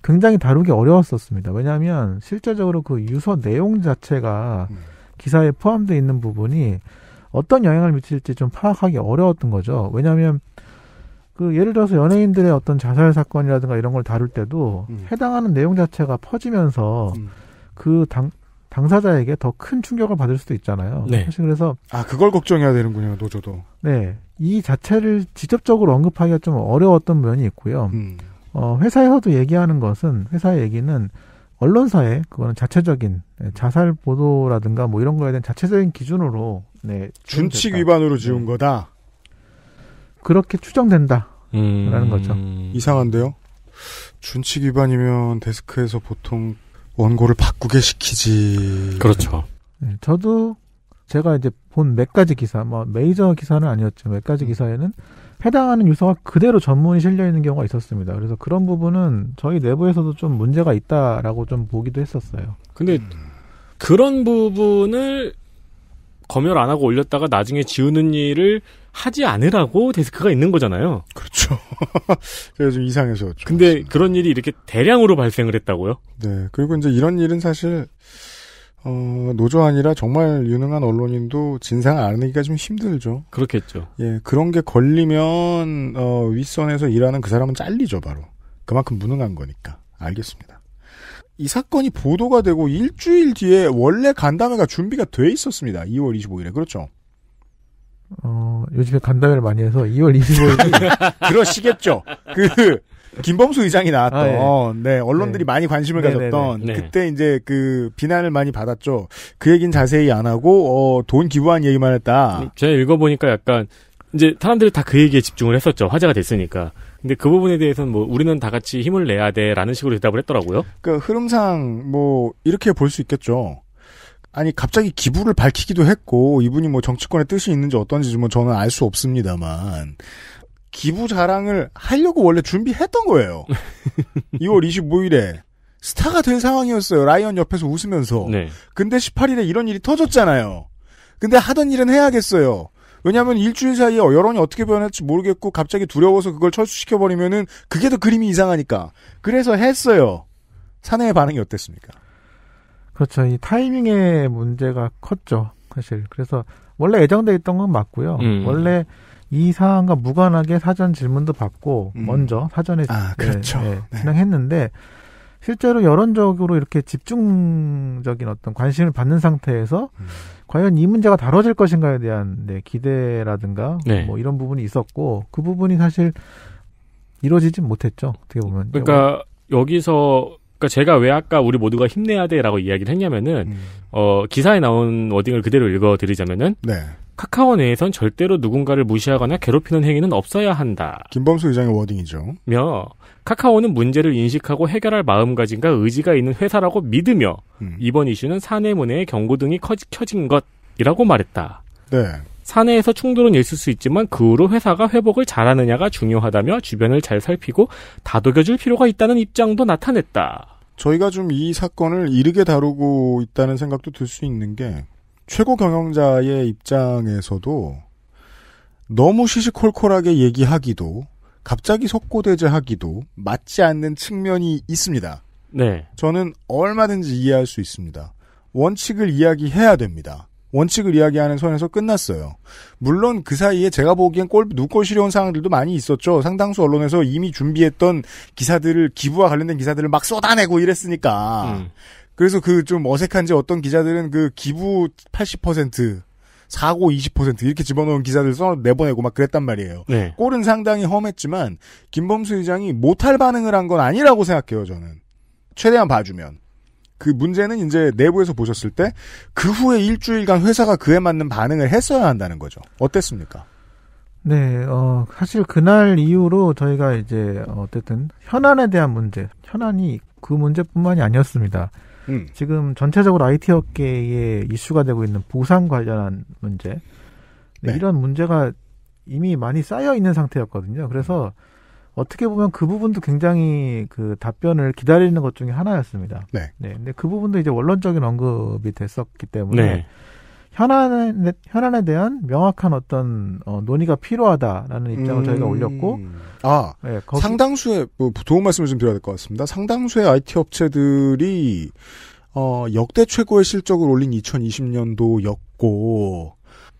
굉장히 다루기 어려웠었습니다. 왜냐하면 실제적으로 그 유서 내용 자체가 음. 기사에 포함되어 있는 부분이 어떤 영향을 미칠지 좀 파악하기 어려웠던 거죠. 왜냐하면 그 예를 들어서 연예인들의 어떤 자살 사건이라든가 이런 걸 다룰 때도 음. 해당하는 내용 자체가 퍼지면서 음. 그 당, 당사자에게 더 큰 충격을 받을 수도 있잖아요. 네. 사실 그래서 아 그걸 걱정해야 되는군요 노조도. 네, 이 자체를 직접적으로 언급하기가 좀 어려웠던 면이 있고요. 음. 어, 회사에서도 얘기하는 것은 회사 얘기는 언론사의 그거는 자체적인 네, 자살 보도라든가 뭐 이런 거에 대한 자체적인 기준으로 네 준칙 위반으로 지은 네. 거다. 그렇게 추정된다라는 음... 거죠. 이상한데요. 준칙 위반이면 데스크에서 보통 원고를 바꾸게 시키지. 그렇죠. 네, 저도 제가 이제 본 몇 가지 기사, 뭐 메이저 기사는 아니었죠. 몇 가지 음. 기사에는 해당하는 유서가 그대로 전문이 실려 있는 경우가 있었습니다. 그래서 그런 부분은 저희 내부에서도 좀 문제가 있다라고 좀 보기도 했었어요. 근데 음. 그런 부분을 검열 안 하고 올렸다가 나중에 지우는 일을 하지 않으라고 데스크가 있는 거잖아요. 그렇죠. 제가 좀 이상해서. 좀 그렇죠. 근데 그습니다 그런 일이 이렇게 대량으로 발생을 했다고요? 네. 그리고 이제 이런 일은 사실 어, 노조 아니라 정말 유능한 언론인도 진상 알아내기가 좀 힘들죠. 그렇겠죠. 예, 그런 게 걸리면 어, 윗선에서 일하는 그 사람은 잘리죠, 바로. 그만큼 무능한 거니까. 알겠습니다. 이 사건이 보도가 되고 일주일 뒤에 원래 간담회가 준비가 돼 있었습니다. 2월 25일에. 그렇죠. 어, 요즘에 간담회를 많이 해서 2월 25일. 그러시겠죠. 그, 김범수 의장이 나왔던, 아, 예. 네, 언론들이 네. 많이 관심을 네네네. 네, 가졌던, 네. 네. 그때 이제 그, 비난을 많이 받았죠. 그 얘기는 자세히 안 하고, 어, 돈 기부한 얘기만 했다. 제가 읽어보니까 약간, 이제 사람들이 다 그 얘기에 집중을 했었죠. 화제가 됐으니까. 근데 그 부분에 대해서는 뭐 우리는 다 같이 힘을 내야 돼라는 식으로 대답을 했더라고요. 그 흐름상 뭐 이렇게 볼 수 있겠죠. 아니 갑자기 기부를 밝히기도 했고 이분이 뭐 정치권에 뜻이 있는지 어떤지 뭐 저는 알 수 없습니다만 기부 자랑을 하려고 원래 준비했던 거예요. 2월 25일에 스타가 된 상황이었어요. 라이언 옆에서 웃으면서. 네. 근데 18일에 이런 일이 터졌잖아요. 근데 하던 일은 해야겠어요. 왜냐하면 일주일 사이에 여론이 어떻게 변할지 모르겠고 갑자기 두려워서 그걸 철수시켜버리면은 그게 더 그림이 이상하니까. 그래서 했어요. 사내의 반응이 어땠습니까? 그렇죠. 이 타이밍의 문제가 컸죠. 사실. 그래서 원래 예정돼 있던 건 맞고요. 음. 원래 이 사안과 무관하게 사전 질문도 받고 음. 먼저 사전에 아, 네, 그렇죠. 네, 네, 진행했는데 실제로 여론적으로 이렇게 집중적인 어떤 관심을 받는 상태에서 음. 과연 이 문제가 다뤄질 것인가에 대한 네, 기대라든가 네. 뭐 이런 부분이 있었고 그 부분이 사실 이루어지진 못했죠. 어떻게 보면 그러니까 여기서 그러니까 제가 왜 아까 우리 모두가 힘내야 돼라고 이야기를 했냐면은 음. 어 기사에 나온 워딩을 그대로 읽어드리자면은 네. 카카오 내에선 절대로 누군가를 무시하거나 괴롭히는 행위는 없어야 한다. 김범수 의장의 워딩이죠. 며 카카오는 문제를 인식하고 해결할 마음가짐과 의지가 있는 회사라고 믿으며 음. 이번 이슈는 사내 문화의 경고등이 커지, 켜진 것이라고 말했다. 네. 사내에서 충돌은 있을 수 있지만 그 후로 회사가 회복을 잘하느냐가 중요하다며 주변을 잘 살피고 다독여줄 필요가 있다는 입장도 나타냈다. 저희가 좀 이 사건을 이르게 다루고 있다는 생각도 들 수 있는 게 최고 경영자의 입장에서도 너무 시시콜콜하게 얘기하기도 갑자기 석고대죄하기도 맞지 않는 측면이 있습니다. 네. 저는 얼마든지 이해할 수 있습니다. 원칙을 이야기해야 됩니다. 원칙을 이야기하는 선에서 끝났어요. 물론 그 사이에 제가 보기엔 꼴, 누꼴 시려운 상황들도 많이 있었죠. 상당수 언론에서 이미 준비했던 기사들을, 기부와 관련된 기사들을 막 쏟아내고 이랬으니까. 음. 그래서 그 좀 어색한지 어떤 기자들은 그 기부 80%, 사고 20% 이렇게 집어넣은 기자들써 내보내고 막 그랬단 말이에요. 네. 골은 상당히 험했지만 김범수 의장이 못할 반응을 한 건 아니라고 생각해요. 저는 최대한 봐주면 그 문제는 이제 내부에서 보셨을 때 그 후에 일주일간 회사가 그에 맞는 반응을 했어야 한다는 거죠. 어땠습니까? 네, 어, 사실 그날 이후로 저희가 이제 어쨌든 현안에 대한 문제, 현안이 그 문제뿐만이 아니었습니다. 음. 지금 전체적으로 IT 업계에 이슈가 되고 있는 보상 관련한 문제, 네, 네. 이런 문제가 이미 많이 쌓여 있는 상태였거든요. 그래서 음. 어떻게 보면 그 부분도 굉장히 그 답변을 기다리는 것 중에 하나였습니다. 네. 네. 근데 그 부분도 이제 원론적인 언급이 됐었기 때문에 네. 현안에 현안에 대한 명확한 어떤 어, 논의가 필요하다라는 입장을 음... 저희가 올렸고 아 네, 거기... 상당수의 뭐, 도움 말씀을 좀 드려야 될 것 같습니다. 상당수의 IT 업체들이 어, 역대 최고의 실적을 올린 2020년도였고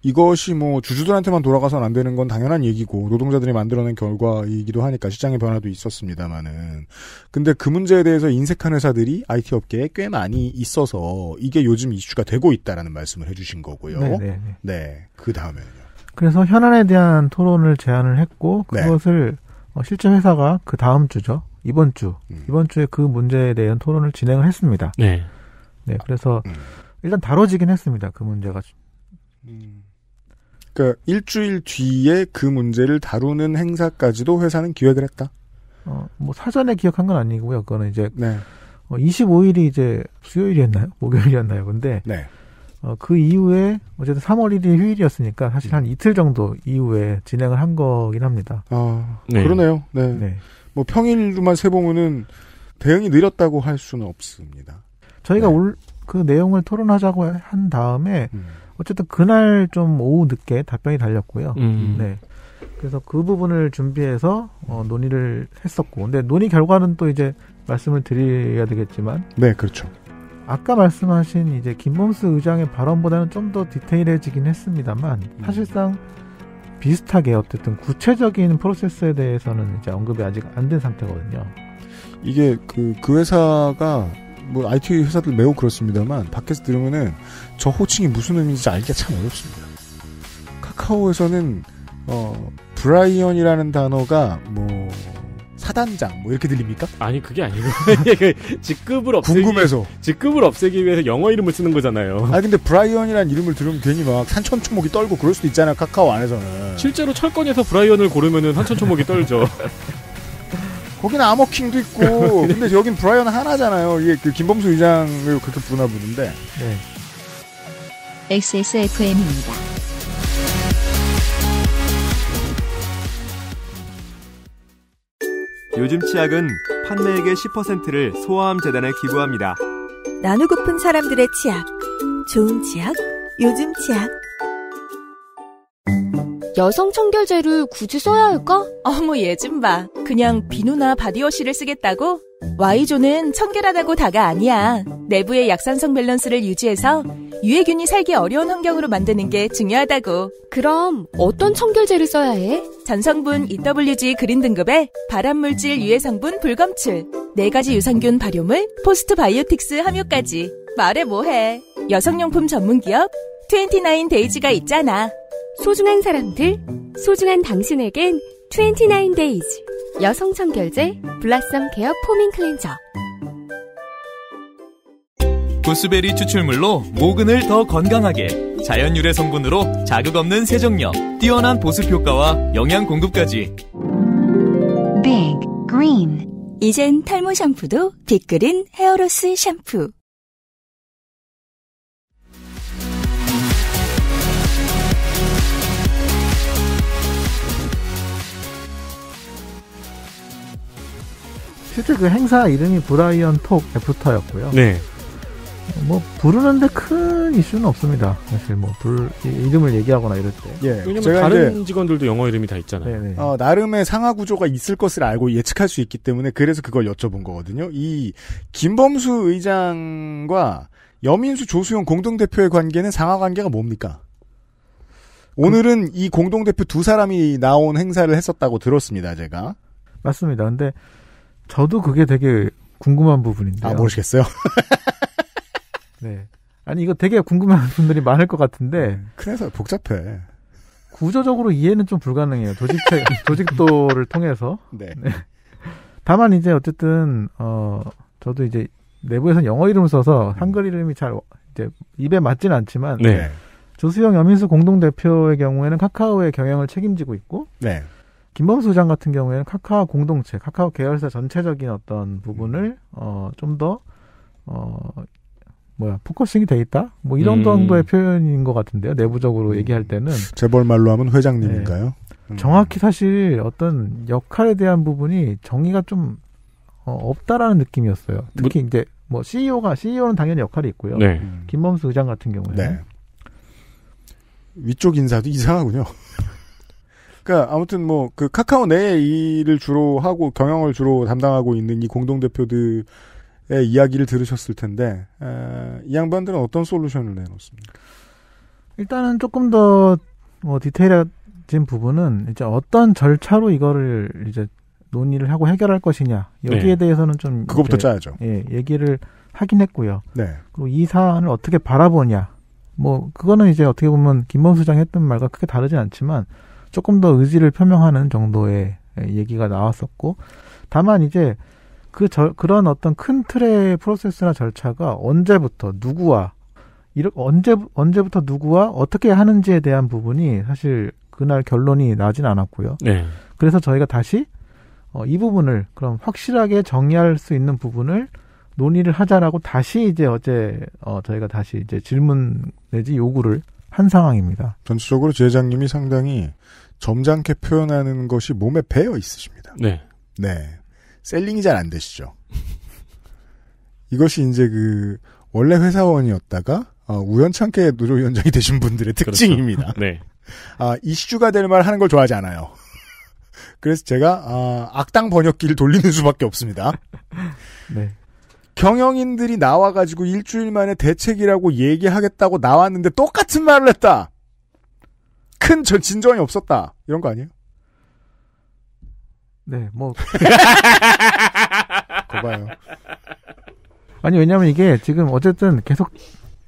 이것이 뭐 주주들한테만 돌아가선안 되는 건 당연한 얘기고 노동자들이 만들어낸 결과이기도 하니까 시장의 변화도 있었습니다만은 근데 그 문제에 대해서 인색한 회사들이 IT 업계에 꽤 많이 있어서 이게 요즘 이슈가 되고 있다라는 말씀을 해주신 거고요. 네네네. 네, 네. 네, 그 다음에는요. 그래서 현안에 대한 토론을 제안을 했고 네. 그것을 네. 실제 회사가 그 다음 주죠. 이번 주 음. 이번 주에 그 문제에 대한 토론을 진행을 했습니다. 네. 네, 그래서 음. 일단 다뤄지긴 했습니다. 그 문제가 음. 그러니까 일주일 뒤에 그 문제를 다루는 행사까지도 회사는 기획을 했다. 어, 뭐 사전에 기억한 건 아니고요. 그거는 이제 네. 어, 25일이 이제 수요일이었나요? 목요일이었나요? 근데 네. 어, 그 이후에 어쨌든 3월 1일 휴일이었으니까 사실 한 이틀 정도 이후에 진행을 한 거긴 합니다. 아, 네. 그러네요. 네. 네. 뭐 평일로만 세보면은 대응이 느렸다고 할 수는 없습니다. 저희가 올, 네. 그 내용을 토론하자고 한 다음에 음. 어쨌든 그날 좀 오후 늦게 답변이 달렸고요. 음. 네. 그래서 그 부분을 준비해서 어, 논의를 했었고, 근데 논의 결과는 또 이제 말씀을 드려야 되겠지만, 네, 그렇죠. 아까 말씀하신 이제 김범수 의장의 발언보다는 좀 더 디테일해지긴 했습니다만, 음. 사실상 비슷하게 어쨌든 구체적인 프로세스에 대해서는 이제 언급이 아직 안 된 상태거든요. 이게 그, 그 회사가 뭐 IT 회사들 매우 그렇습니다만 밖에서 들으면은 저 호칭이 무슨 의미인지 알기가 참 어렵습니다. 카카오에서는 어 브라이언이라는 단어가 뭐 사단장 뭐 이렇게 들립니까? 아니 그게 아니고 직급을 없애기 궁금해서 직급을 없애기 위해서 영어 이름을 쓰는 거잖아요. 아 근데 브라이언이라는 이름을 들으면 괜히 막 산천초목이 떨고 그럴 수도 있잖아요. 카카오 안에서는 실제로 철권에서 브라이언을 고르면 산천초목이 떨죠. 거기는 아머킹도 있고 근데 여긴 브라이언 하나잖아요. 이게 그 김범수 의장을 그렇게 부나 보는데. 네. XSFM입니다. 요즘 치약은 판매액의 10%를 소아암 재단에 기부합니다. 나누고픈 사람들의 치약. 좋은 치약, 요즘 치약. 여성 청결제를 굳이 써야 할까? 어머 예좀 봐. 그냥 비누나 바디워시를 쓰겠다고? Y존은 청결하다고 다가 아니야. 내부의 약산성 밸런스를 유지해서 유해균이 살기 어려운 환경으로 만드는 게 중요하다고. 그럼 어떤 청결제를 써야 해? 전성분 EWG 그린 등급에 발암물질 유해 성분 불검출, 네 가지 유산균 발효물, 포스트 바이오틱스 함유까지. 말해 뭐해. 여성용품 전문기업 29데이지가 있잖아. 소중한 사람들, 소중한 당신에겐 29days 여성 청결제 블라썸 케어 포밍 클렌저 구스베리 추출물로 모근을 더 건강하게 자연 유래 성분으로 자극 없는 세정력 뛰어난 보습 효과와 영양 공급까지 빅 그린 이젠 탈모 샴푸도 빅그린 헤어로스 샴푸 실제 그 행사 이름이 브라이언 톡 애프터였고요. 네. 뭐 부르는데 큰 이슈는 없습니다. 사실 뭐불 이름을 얘기하거나 이럴 때. 예. 왜냐면 다른 이제, 직원들도 영어 이름이 다 있잖아요. 네네. 네. 어, 나름의 상하 구조가 있을 것을 알고 예측할 수 있기 때문에 그래서 그걸 여쭤본 거거든요. 이 김범수 의장과 여민수 조수용 공동 대표의 관계는 상하 관계가 뭡니까? 오늘은 그, 이 공동 대표 두 사람이 나온 행사를 했었다고 들었습니다. 제가. 맞습니다. 근데 저도 그게 되게 궁금한 부분인데요. 아, 모르시겠어요? 네. 아니, 이거 되게 궁금한 분들이 많을 것 같은데. 큰 음, 회사 복잡해. 구조적으로 이해는 좀 불가능해요. 조직 조직도를 통해서. 네. 네. 다만, 이제 어쨌든, 어, 저도 이제 내부에서 영어 이름 써서 음. 한글 이름이 잘 이제 입에 맞진 않지만. 네. 조수영 여민수 공동대표의 경우에는 카카오의 경영을 책임지고 있고. 네. 김범수 소장 같은 경우에는 카카오 공동체, 카카오 계열사 전체적인 어떤 부분을 음. 어, 좀더 어, 뭐야 포커싱이 돼 있다 뭐 이런 음. 정도의 표현인 것 같은데요 내부적으로 음. 얘기할 때는 재벌 말로 하면 회장님인가요? 네. 음. 정확히 사실 어떤 역할에 대한 부분이 정의가 좀 어, 없다라는 느낌이었어요 특히 뭐, 이제 뭐 CEO가 CEO는 당연히 역할이 있고요 네. 음. 김범수 의장 같은 경우에 네. 위쪽 인사도 이상하군요. 그러니까 아무튼 뭐 그 카카오 내에 일을 주로 하고 경영을 주로 담당하고 있는 이 공동 대표들의 이야기를 들으셨을 텐데 에, 이 양반들은 어떤 솔루션을 내놓습니까? 일단은 조금 더 뭐 디테일해진 부분은 이제 어떤 절차로 이거를 이제 논의를 하고 해결할 것이냐 여기에 네. 대해서는 좀 그거부터 짜야죠. 예, 얘기를 하긴 했고요. 네. 그리고 이 사안을 어떻게 바라보냐. 뭐 그거는 이제 어떻게 보면 김범수 장 했던 말과 크게 다르진 않지만 조금 더 의지를 표명하는 정도의 얘기가 나왔었고 다만 이제 그 저, 그런 어떤 큰 틀의 프로세스나 절차가 언제부터 누구와 이렇 언제 언제부터 누구와 어떻게 하는지에 대한 부분이 사실 그날 결론이 나진 않았고요. 네. 그래서 저희가 다시 어, 이 부분을 그럼 확실하게 정리할수 있는 부분을 논의를 하자라고 다시 이제 어제 어, 저희가 다시 이제 질문 내지 요구를 한 상황입니다. 전체적으로 제장님이 상당히 점잖게 표현하는 것이 몸에 배어 있으십니다. 네. 네. 셀링이 잘 안 되시죠. 이것이 이제 그 원래 회사원이었다가 어, 우연찮게 노조위원장이 되신 분들의 그렇죠. 특징입니다. 그렇죠. 네. 아, 이슈가 될 말 하는 걸 좋아하지 않아요. 그래서 제가 아, 악당 번역기를 돌리는 수밖에 없습니다. 네. 경영인들이 나와가지고 일주일 만에 대책이라고 얘기하겠다고 나왔는데 똑같은 말을 했다. 큰 진전이 없었다. 이런 거 아니에요? 네, 뭐. 거봐요. 아니, 왜냐면 이게 지금 어쨌든 계속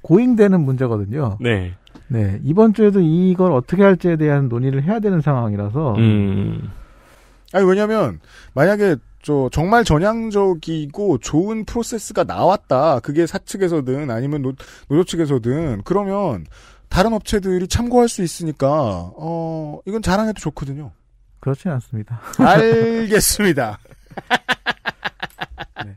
고잉되는 문제거든요. 네. 네. 이번 주에도 이걸 어떻게 할지에 대한 논의를 해야 되는 상황이라서. 음. 아니, 왜냐면, 만약에 저 정말 전향적이고 좋은 프로세스가 나왔다. 그게 사측에서든 아니면 노, 노조 측에서든 그러면 다른 업체들이 참고할 수 있으니까 어 이건 자랑해도 좋거든요. 그렇진 않습니다. 알겠습니다. 네.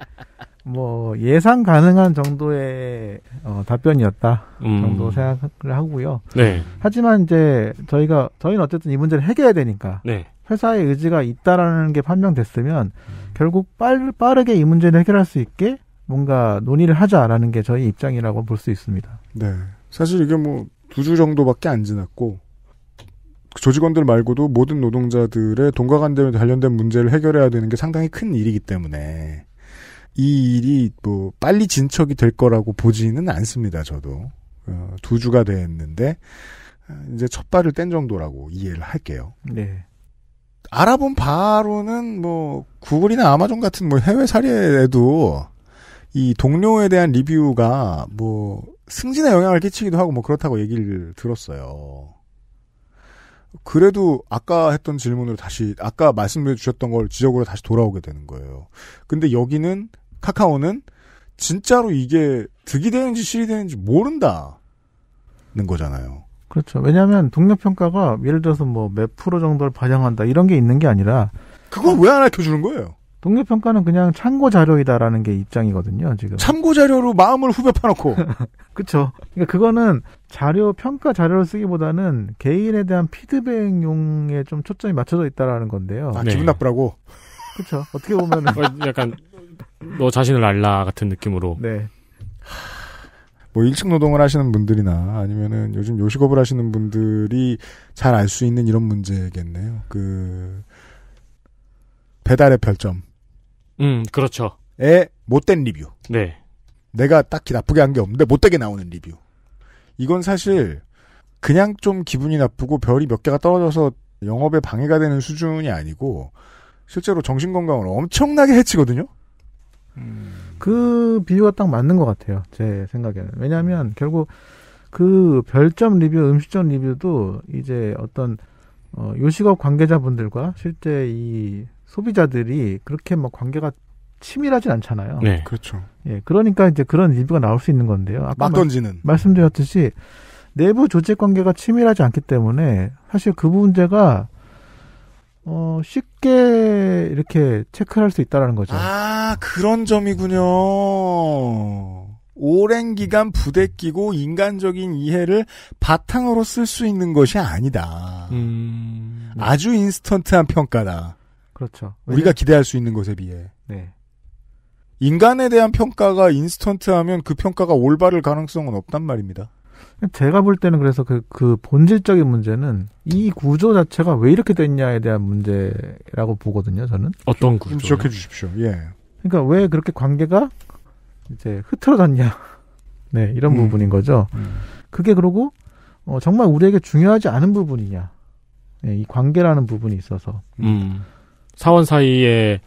뭐 예상 가능한 정도의 어, 답변이었다 음. 정도 생각을 하고요. 네. 하지만 이제 저희가 저희는 어쨌든 이 문제를 해결해야 되니까 네. 회사의 의지가 있다라는 게 판명됐으면 음. 결국 빨, 빠르게 이 문제를 해결할 수 있게 뭔가 논의를 하자라는 게 저희 입장이라고 볼 수 있습니다. 네. 사실 이게 뭐 두주 정도밖에 안 지났고 그 조직원들 말고도 모든 노동자들의 동거간 관련된 문제를 해결해야 되는 게 상당히 큰 일이기 때문에 이 일이 뭐 빨리 진척이 될 거라고 보지는 않습니다. 저도 어, 두 주가 됐는데 아, 이제 첫 발을 뗀 정도라고 이해를 할게요. 네. 알아본 바로는 뭐 구글이나 아마존 같은 뭐 해외 사례에도 이 동료에 대한 리뷰가 뭐 승진에 영향을 끼치기도 하고 뭐 그렇다고 얘기를 들었어요. 그래도 아까 했던 질문으로 다시 아까 말씀해 주셨던 걸 지적으로 다시 돌아오게 되는 거예요. 근데 여기는 카카오는 진짜로 이게 득이 되는지 실이 되는지 모른다는 거잖아요. 그렇죠. 왜냐하면 동력 평가가 예를 들어서 뭐몇 프로 정도를 반영한다 이런 게 있는 게 아니라 그걸 왜 안 알려주는 거예요? 동료 평가는 그냥 참고 자료이다라는 게 입장이거든요. 지금 참고 자료로 마음을 후벼 파놓고 그렇죠. 그러니까 그거는 자료 평가 자료를 쓰기보다는 개인에 대한 피드백용에 좀 초점이 맞춰져 있다라는 건데요. 아, 기분 네. 나쁘라고. 그렇죠. 어떻게 보면 어, 약간 너 자신을 알라 같은 느낌으로. 네. 뭐 일층 노동을 하시는 분들이나 아니면은 요즘 요식업을 하시는 분들이 잘 알 수 있는 이런 문제겠네요. 그 배달의 별점. 음, 그렇죠. 에 못된 리뷰. 네. 내가 딱히 나쁘게 한 게 없는데 못되게 나오는 리뷰. 이건 사실 그냥 좀 기분이 나쁘고 별이 몇 개가 떨어져서 영업에 방해가 되는 수준이 아니고 실제로 정신건강을 엄청나게 해치거든요. 음... 그 비유가 딱 맞는 것 같아요. 제 생각에는. 왜냐하면 결국 그 별점 리뷰, 음식점 리뷰도 이제 어떤 어, 요식업 관계자분들과 실제 이 소비자들이 그렇게 막 뭐 관계가 치밀하진 않잖아요. 네, 그렇죠. 예, 그러니까 이제 그런 리뷰가 나올 수 있는 건데요. 아까 막 던지는 마, 말씀드렸듯이 내부 조직 관계가 치밀하지 않기 때문에 사실 그 문제가 어 쉽게 이렇게 체크할 수 있다라는 거죠. 아 그런 점이군요. 오랜 기간 부대끼고 인간적인 이해를 바탕으로 쓸 수 있는 것이 아니다. 음... 네. 아주 인스턴트한 평가다. 그렇죠. 우리가 기대할 수 있는 것에 비해. 네. 인간에 대한 평가가 인스턴트하면 그 평가가 올바를 가능성은 없단 말입니다. 제가 볼 때는 그래서 그, 그 본질적인 문제는 이 구조 자체가 왜 이렇게 됐냐에 대한 문제라고 보거든요. 저는 어떤 구조? 지적해 주십시오. 예. 그러니까 왜 그렇게 관계가 이제 흐트러졌냐? 네, 이런 음. 부분인 거죠. 음. 그게 그러고 어, 정말 우리에게 중요하지 않은 부분이냐? 네, 이 관계라는 부분이 있어서. 음. 사원 사이에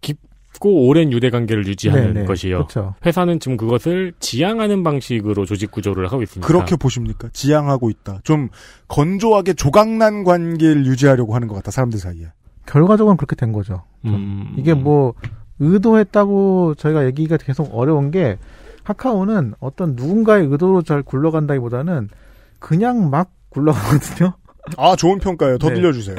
깊고 오랜 유대 관계를 유지하는 네네. 네. 것이요. 그쵸. 회사는 지금 그것을 지향하는 방식으로 조직 구조를 하고 있습니다. 그렇게 보십니까? 지향하고 있다. 좀 건조하게 조각난 관계를 유지하려고 하는 것 같다. 사람들 사이에. 결과적으로는 그렇게 된 거죠. 음... 이게 뭐 의도했다고 저희가 얘기가 계속 어려운 게 카카오는 어떤 누군가의 의도로 잘 굴러간다기보다는 그냥 막 굴러가거든요. 아 좋은 평가예요. 더 네. 들려주세요.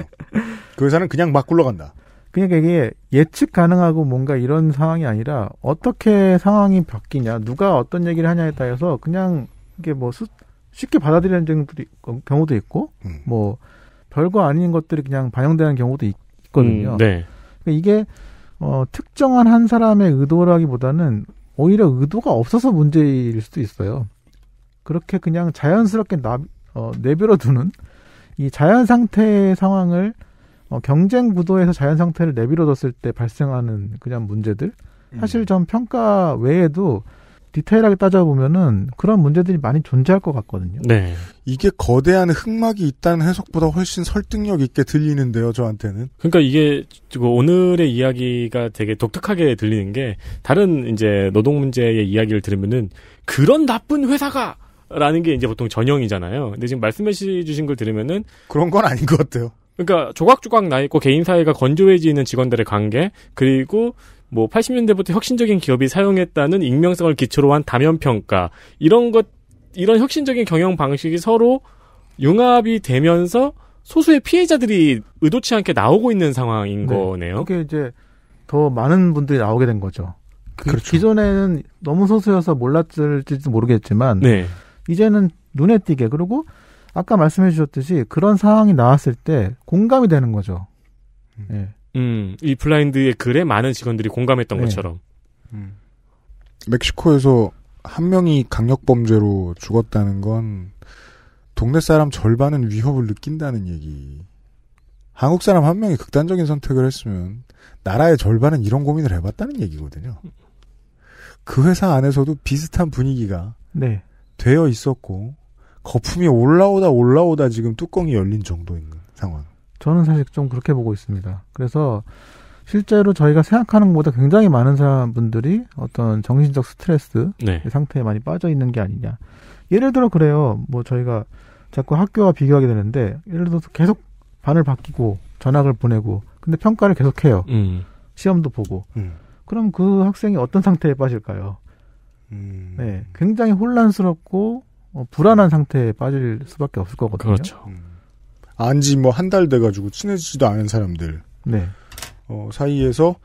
그 회사는 그냥 막 굴러간다. 그러니까 이게 예측 가능하고 뭔가 이런 상황이 아니라 어떻게 상황이 바뀌냐, 누가 어떤 얘기를 하냐에 따라서 그냥 이게 뭐 수, 쉽게 받아들이는 경우도, 있고, 음. 뭐 별거 아닌 것들이 그냥 반영되는 경우도 있, 거든요 음, 네. 그러니까 이게 어, 특정한 한 사람의 의도라기보다는 오히려 의도가 없어서 문제일 수도 있어요. 그렇게 그냥 자연스럽게 나, 어, 내버려 두는 이 자연 상태의 상황을 어, 경쟁 구도에서 자연 상태를 내밀어뒀을 때 발생하는 그냥 문제들 음. 사실 전 평가 외에도 디테일하게 따져보면은 그런 문제들이 많이 존재할 것 같거든요. 네. 이게 거대한 흑막이 있다는 해석보다 훨씬 설득력 있게 들리는데요, 저한테는. 그러니까 이게 오늘의 이야기가 되게 독특하게 들리는 게 다른 이제 노동 문제의 이야기를 들으면은 그런 나쁜 회사가 라는 게 이제 보통 전형이잖아요. 근데 지금 말씀해 주신 걸 들으면은 그런 건 아닌 것 같아요. 그러니까 조각조각 나 있고 개인 사회가 건조해지는 직원들의 관계 그리고 뭐 80년대부터 혁신적인 기업이 사용했다는 익명성을 기초로 한 다면 평가 이런 것 이런 혁신적인 경영 방식이 서로 융합이 되면서 소수의 피해자들이 의도치 않게 나오고 있는 상황인 네, 거네요. 그게 이제 더 많은 분들이 나오게 된 거죠. 그 그렇죠. 기존에는 너무 소수여서 몰랐을지도 모르겠지만 네. 이제는 눈에 띄게 그리고 아까 말씀해 주셨듯이 그런 상황이 나왔을 때 공감이 되는 거죠. 음. 예. 음, 이 블라인드의 글에 많은 직원들이 공감했던 네. 것처럼. 음. 멕시코에서 한 명이 강력범죄로 죽었다는 건 동네 사람 절반은 위협을 느낀다는 얘기. 한국 사람 한 명이 극단적인 선택을 했으면 나라의 절반은 이런 고민을 해봤다는 얘기거든요. 그 회사 안에서도 비슷한 분위기가 네. 되어 있었고 거품이 올라오다 올라오다 지금 뚜껑이 열린 정도인 상황. 저는 사실 좀 그렇게 보고 있습니다. 그래서 실제로 저희가 생각하는 것보다 굉장히 많은 사람분들이 어떤 정신적 스트레스 네. 상태에 많이 빠져 있는 게 아니냐. 예를 들어 그래요. 뭐 저희가 자꾸 학교와 비교하게 되는데 예를 들어서 계속 반을 바뀌고 전학을 보내고 근데 평가를 계속해요. 음. 시험도 보고. 음. 그럼 그 학생이 어떤 상태에 빠질까요? 음. 네, 굉장히 혼란스럽고 어, 불안한 상태에 빠질 수밖에 없을 거거든요. 그렇죠. 음. 안지 뭐 한 달 돼가지고 친해지지도 않은 사람들 네. 어, 사이에서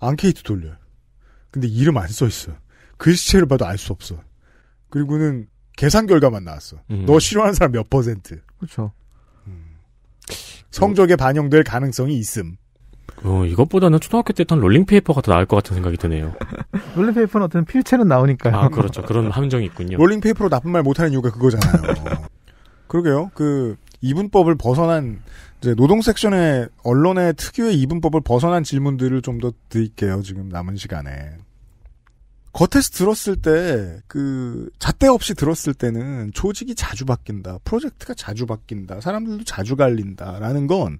앙케이트 돌려요. 근데 이름 안 써 있어. 글씨체를 그 봐도 알 수 없어. 그리고는 계산 결과만 나왔어. 음. 너 싫어하는 사람 몇 퍼센트. 그렇죠. 음. 성적에 반영될 가능성이 있음. 어, 이것보다는 초등학교 때 했던 롤링페이퍼가 더 나을 것 같은 생각이 드네요. 롤링페이퍼는 어떤 필체는 나오니까요. 아, 그렇죠. 그런 함정이 있군요. 롤링페이퍼로 나쁜 말 못하는 이유가 그거잖아요. 그러게요. 그, 이분법을 벗어난, 이제 노동 섹션의 언론의 특유의 이분법을 벗어난 질문들을 좀 더 드릴게요. 지금 남은 시간에. 겉에서 들었을 때, 그, 잣대 없이 들었을 때는 조직이 자주 바뀐다, 프로젝트가 자주 바뀐다, 사람들도 자주 갈린다, 라는 건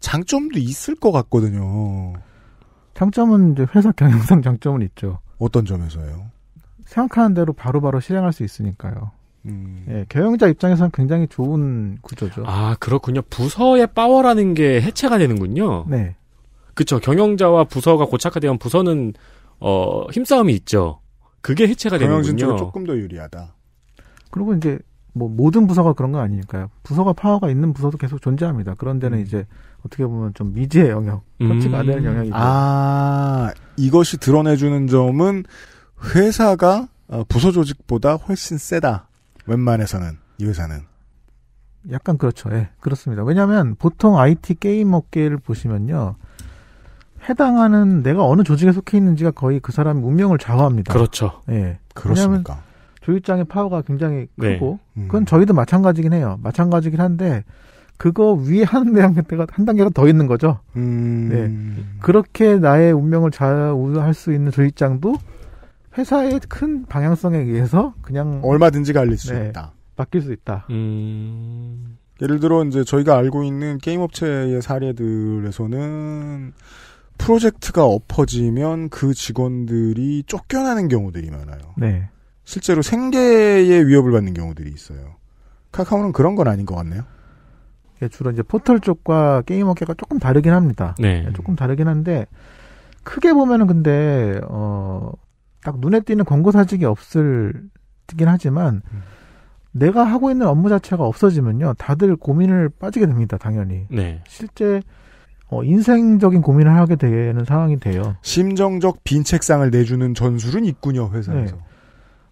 장점도 있을 것 같거든요. 장점은 이제 회사 경영상 장점은 있죠. 어떤 점에서요? 생각하는 대로 바로바로 바로 실행할 수 있으니까요. 음. 예, 경영자 입장에서는 굉장히 좋은 구조죠. 아, 그렇군요. 부서의 파워라는 게 해체가 되는군요. 네. 그쵸. 경영자와 부서가 고착화되면 부서는, 어, 힘싸움이 있죠. 그게 해체가 되는군요. 경영진 조금 더 유리하다. 그리고 이제, 뭐, 모든 부서가 그런 건 아니니까요. 부서가 파워가 있는 부서도 계속 존재합니다. 그런데는 음. 이제, 어떻게 보면 좀 미지의 영역, 터치가 음. 되는 영역이고. 아, 이것이 드러내주는 점은 회사가 어, 부서 조직보다 훨씬 세다. 웬만해서는, 이 회사는. 약간 그렇죠. 예, 그렇습니다. 왜냐면 하 보통 IT 게임 업계를 보시면요. 해당하는 내가 어느 조직에 속해 있는지가 거의 그 사람의 운명을 좌우합니다. 그렇죠. 예. 그렇습니까? 조직장의 파워가 굉장히 네. 크고, 네. 음. 그건 저희도 마찬가지긴 해요. 마찬가지긴 한데, 그거 위에 한 단계가 한 단계가 더 있는 거죠. 음... 네. 그렇게 나의 운명을 좌우할 수 있는 조직장도 회사의 큰 방향성에 의해서 그냥 얼마든지 갈릴 수 네, 있다. 바뀔 수 있다. 음... 예를 들어 이제 저희가 알고 있는 게임 업체의 사례들에서는 프로젝트가 엎어지면 그 직원들이 쫓겨나는 경우들이 많아요. 네. 실제로 생계에 위협을 받는 경우들이 있어요. 카카오는 그런 건 아닌 것 같네요. 예, 주로 이제 포털 쪽과 게임 업계가 조금 다르긴 합니다. 네. 예, 조금 다르긴 한데 크게 보면은 근데 어딱 눈에 띄는 광고 사직이 없을 뜨긴 하지만 음. 내가 하고 있는 업무 자체가 없어지면요 다들 고민을 빠지게 됩니다 당연히 네. 실제 어, 인생적인 고민을 하게 되는 상황이 돼요. 심정적 빈책상을 내주는 전술은 있군요 회사에서. 네.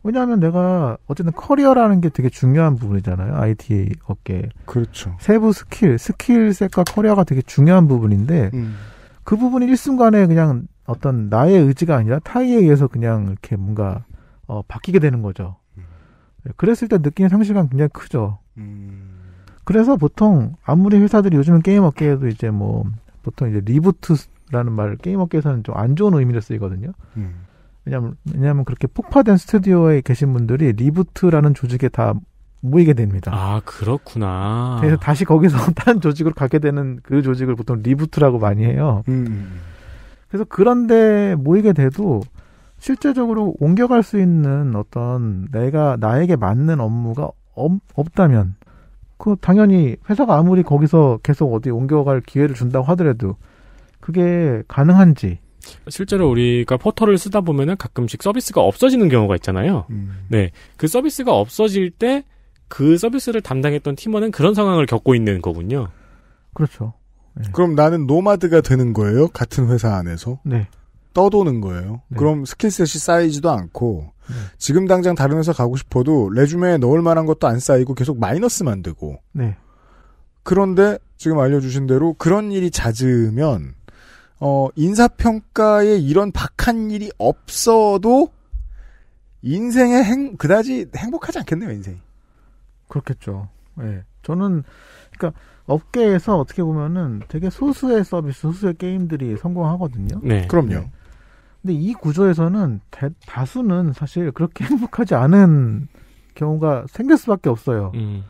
왜냐하면 내가 어쨌든 커리어라는 게 되게 중요한 부분이잖아요. IT 업계. 그렇죠. 세부 스킬, 스킬셋과 커리어가 되게 중요한 부분인데 음. 그 부분이 일순간에 그냥 어떤 나의 의지가 아니라 타이에 의해서 그냥 이렇게 뭔가 어, 바뀌게 되는 거죠. 음. 그랬을 때 느끼는 상실감 굉장히 크죠. 음. 그래서 보통 아무리 회사들이 요즘은 게임 업계에도 이제 뭐 보통 이제 리부트라는 말을 게임 업계에서는 좀 안 좋은 의미로 쓰이거든요. 음. 왜냐면왜냐면 그렇게 폭파된 스튜디오에 계신 분들이 리부트라는 조직에 다 모이게 됩니다. 아 그렇구나. 그래서 다시 거기서 다른 조직으로 가게 되는 그 조직을 보통 리부트라고 많이 해요. 음. 그래서 그런데 모이게 돼도 실제적으로 옮겨갈 수 있는 어떤 내가 나에게 맞는 업무가 없, 다면그 당연히 회사가 아무리 거기서 계속 어디 옮겨갈 기회를 준다고 하더라도 그게 가능한지 실제로 우리가 포털을 쓰다 보면은 가끔씩 서비스가 없어지는 경우가 있잖아요. 음. 네. 그 서비스가 없어질 때 그 서비스를 담당했던 팀원은 그런 상황을 겪고 있는 거군요. 그렇죠. 네. 그럼 나는 노마드가 되는 거예요? 같은 회사 안에서? 네. 떠도는 거예요. 네. 그럼 스킬셋이 쌓이지도 않고 네. 지금 당장 다른 회사 가고 싶어도 레주메에 넣을 만한 것도 안 쌓이고 계속 마이너스만 되고. 네. 그런데 지금 알려주신 대로 그런 일이 잦으면 어, 인사평가에 이런 박한 일이 없어도 인생의 행, 그다지 행복하지 않겠네요, 인생이. 그렇겠죠. 예. 네. 저는, 그니까, 업계에서 어떻게 보면은 되게 소수의 서비스, 소수의 게임들이 성공하거든요. 네. 그럼요. 네. 근데 이 구조에서는 대, 다수는 사실 그렇게 행복하지 않은 경우가 생길 수밖에 없어요. 음.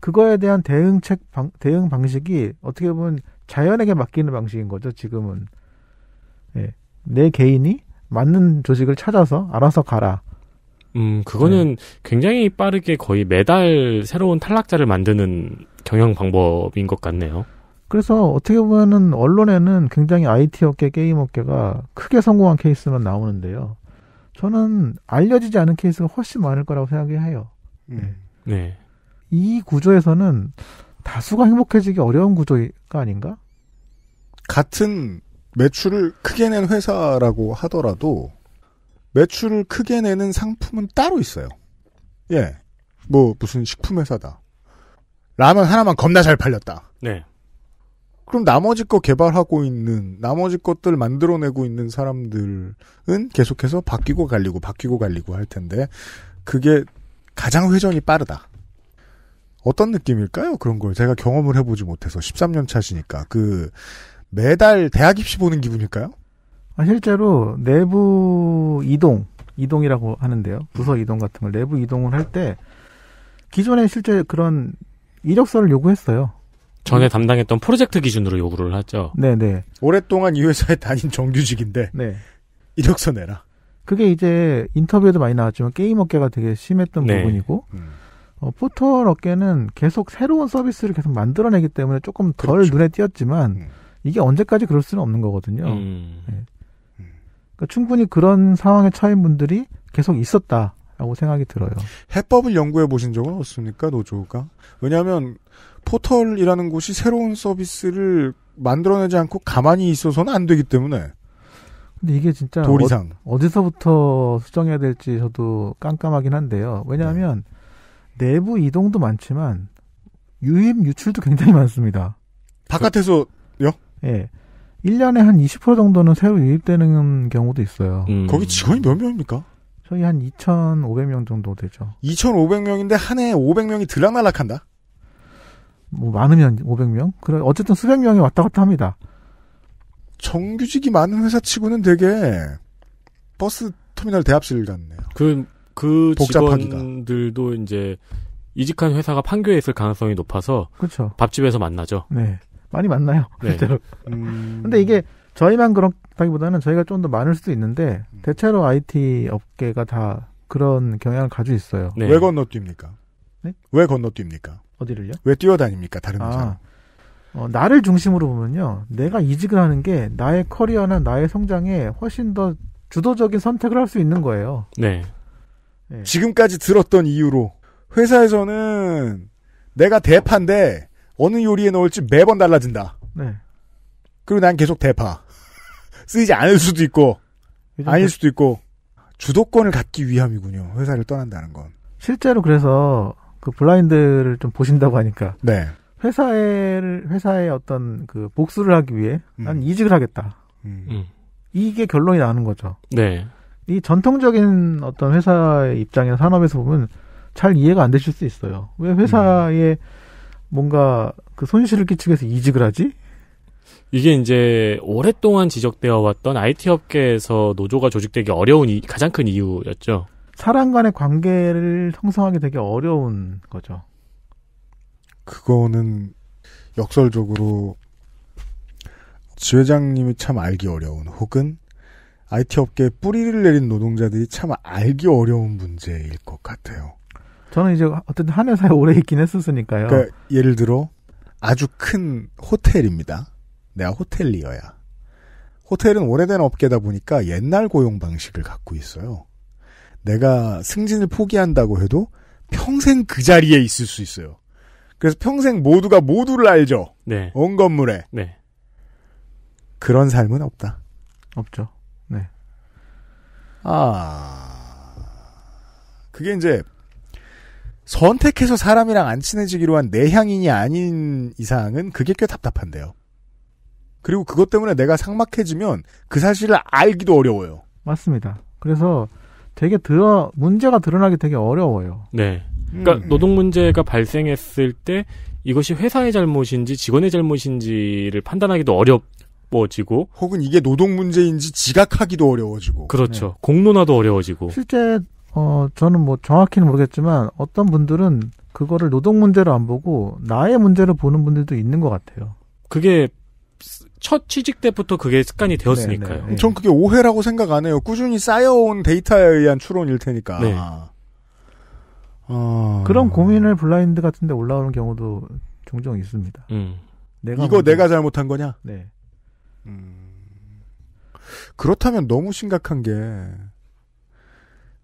그거에 대한 대응책 방, 대응 방식이 어떻게 보면 자연에게 맡기는 방식인 거죠. 지금은 예. 내 개인이 맞는 조직을 찾아서 알아서 가라. 음, 그거는 네. 굉장히 빠르게 거의 매달 새로운 탈락자를 만드는 경영 방법인 것 같네요. 그래서 어떻게 보면은 언론에는 굉장히 IT 업계, 게임 업계가 크게 성공한 케이스만 나오는데요. 저는 알려지지 않은 케이스가 훨씬 많을 거라고 생각해요. 음. 네. 네. 이 구조에서는 다수가 행복해지기 어려운 구조가 아닌가? 같은 매출을 크게 낸 회사라고 하더라도 매출을 크게 내는 상품은 따로 있어요. 예. 뭐 무슨 식품 회사다. 라면 하나만 겁나 잘 팔렸다. 네. 그럼 나머지 거 개발하고 있는 나머지 것들 만들어내고 있는 사람들은 계속해서 바뀌고 갈리고 바뀌고 갈리고 할 텐데 그게 가장 회전이 빠르다. 어떤 느낌일까요? 그런 걸 제가 경험을 해보지 못해서 13년 차시니까 그 매달 대학 입시 보는 기분일까요? 아, 실제로 내부 이동, 이동이라고 하는데요. 부서 이동 같은 걸 내부 이동을 할 때 기존에 실제 그런 이력서를 요구했어요. 전에 담당했던 프로젝트 기준으로 요구를 하죠. 네네. 네. 오랫동안 이 회사에 다닌 정규직인데 네. 이력서 내라. 그게 이제 인터뷰에도 많이 나왔지만 게임 업계가 되게 심했던 네. 부분이고 음. 어, 포털 업계는 계속 새로운 서비스를 계속 만들어내기 때문에 조금 덜 그렇죠. 눈에 띄었지만 음. 이게 언제까지 그럴 수는 없는 거거든요. 음. 네. 음. 그러니까 충분히 그런 상황에 처인 분들이 계속 있었다. 라고 생각이 들어요. 해법을 연구해 보신 적은 없습니까, 노조가? 왜냐하면 포털이라는 곳이 새로운 서비스를 만들어내지 않고 가만히 있어서는 안 되기 때문에. 근데 이게 진짜 도 어, 디서부터 수정해야 될지 저도 깜깜하긴 한데요. 왜냐하면 네. 내부 이동도 많지만 유입 유출도 굉장히 많습니다. 바깥에서요? 예. 1년에 한 20% 정도는 새로 유입되는 경우도 있어요. 음. 거기 직원이 몇 명입니까? 저희 한 2,500명 정도 되죠. 2,500명인데 한 해에 500명이 들락날락한다? 뭐 많으면 500명? 그래 어쨌든 수백 명이 왔다 갔다 합니다. 정규직이 많은 회사 치고는 되게 버스 터미널 대합실 같네요. 그, 그 복잡하기가. 직원들도 이제 이직한 회사가 판교에 있을 가능성이 높아서 그쵸. 그렇죠. 밥집에서 만나죠. 네. 많이 만나요. 실제로. 네. 음... 근데 이게 저희만 그렇다기보다는 저희가 좀 더 많을 수도 있는데 대체로 IT 업계가 다 그런 경향을 가지고 있어요. 네. 왜건너뛰입니까 네? 왜건너뛰입니까 어디를요? 왜 뛰어다닙니까? 다른 아. 회사. 아, 어, 나를 중심으로 보면요. 내가 이직을 하는 게 나의 커리어나 나의 성장에 훨씬 더 주도적인 선택을 할 수 있는 거예요. 네. 네. 지금까지 들었던 이유로 회사에서는 내가 대파인데 어느 요리에 넣을지 매번 달라진다. 네. 그리고 난 계속 대파. 쓰이지 않을 수도 있고, 아닐 그 수도 있고, 주도권을 갖기 위함이군요. 회사를 떠난다는 건. 실제로 그래서 그 블라인드를 좀 보신다고 하니까. 네. 회사를, 회사의 어떤 그 복수를 하기 위해 음. 이직을 하겠다. 음. 음. 이게 결론이 나는 거죠. 네. 이 전통적인 어떤 회사의 입장이나 산업에서 보면 잘 이해가 안 되실 수 있어요. 왜 회사의 음. 뭔가 그 손실을 끼치기 위해서 이직을 하지? 이게 이제 오랫동안 지적되어 왔던 IT 업계에서 노조가 조직되기 어려운 이, 가장 큰 이유였죠. 사람 간의 관계를 형성하기 되게 어려운 거죠. 그거는 역설적으로 지회장님이 참 알기 어려운 혹은 IT 업계에 뿌리를 내린 노동자들이 참 알기 어려운 문제일 것 같아요. 저는 이제 어쨌든 한 회사에 오래 있긴 했었으니까요. 그러니까 예를 들어 아주 큰 호텔입니다. 내가 호텔리어야. 호텔은 오래된 업계다 보니까 옛날 고용 방식을 갖고 있어요. 내가 승진을 포기한다고 해도 평생 그 자리에 있을 수 있어요. 그래서 평생 모두가 모두를 알죠. 네. 온 건물에. 네. 그런 삶은 없다. 없죠. 네. 아. 그게 이제 선택해서 사람이랑 안 친해지기로 한 내향인이 아닌 이상은 그게 꽤 답답한데요. 그리고 그것 때문에 내가 상막해지면 그 사실을 알기도 어려워요. 맞습니다. 그래서 되게 드러 문제가 드러나기 되게 어려워요. 네. 그러니까 음. 노동 문제가 발생했을 때 이것이 회사의 잘못인지 직원의 잘못인지를 판단하기도 어렵워지고 혹은 이게 노동 문제인지 지각하기도 어려워지고 그렇죠. 네. 공론화도 어려워지고 실제 어, 저는 뭐 정확히는 모르겠지만 어떤 분들은 그거를 노동 문제로 안 보고 나의 문제로 보는 분들도 있는 것 같아요. 그게 첫 취직 때부터 그게 습관이 되었으니까요. 네네, 네. 음, 전 그게 오해라고 생각 안 해요. 꾸준히 쌓여온 데이터에 의한 추론일 테니까. 네. 어... 그런 고민을 블라인드 같은데 올라오는 경우도 종종 있습니다. 음. 내가 이거 내가 잘못한 거냐? 네. 음... 그렇다면 너무 심각한 게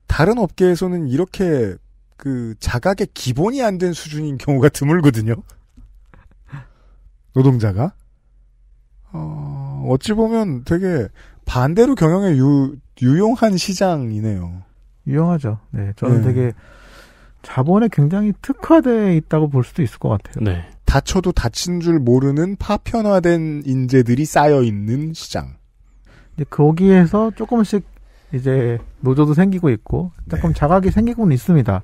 다른 업계에서는 이렇게 그 자각의 기본이 안 된 수준인 경우가 드물거든요. 노동자가 어, 어찌 보면 되게 반대로 경영에 유, 유용한 시장이네요. 유용하죠. 네, 저는 네. 되게 자본에 굉장히 특화돼 있다고 볼 수도 있을 것 같아요. 네. 다쳐도 다친 줄 모르는 파편화된 인재들이 쌓여 있는 시장. 근데 거기에서 조금씩 이제 노조도 생기고 있고 조금 네. 자각이 생기고는 있습니다.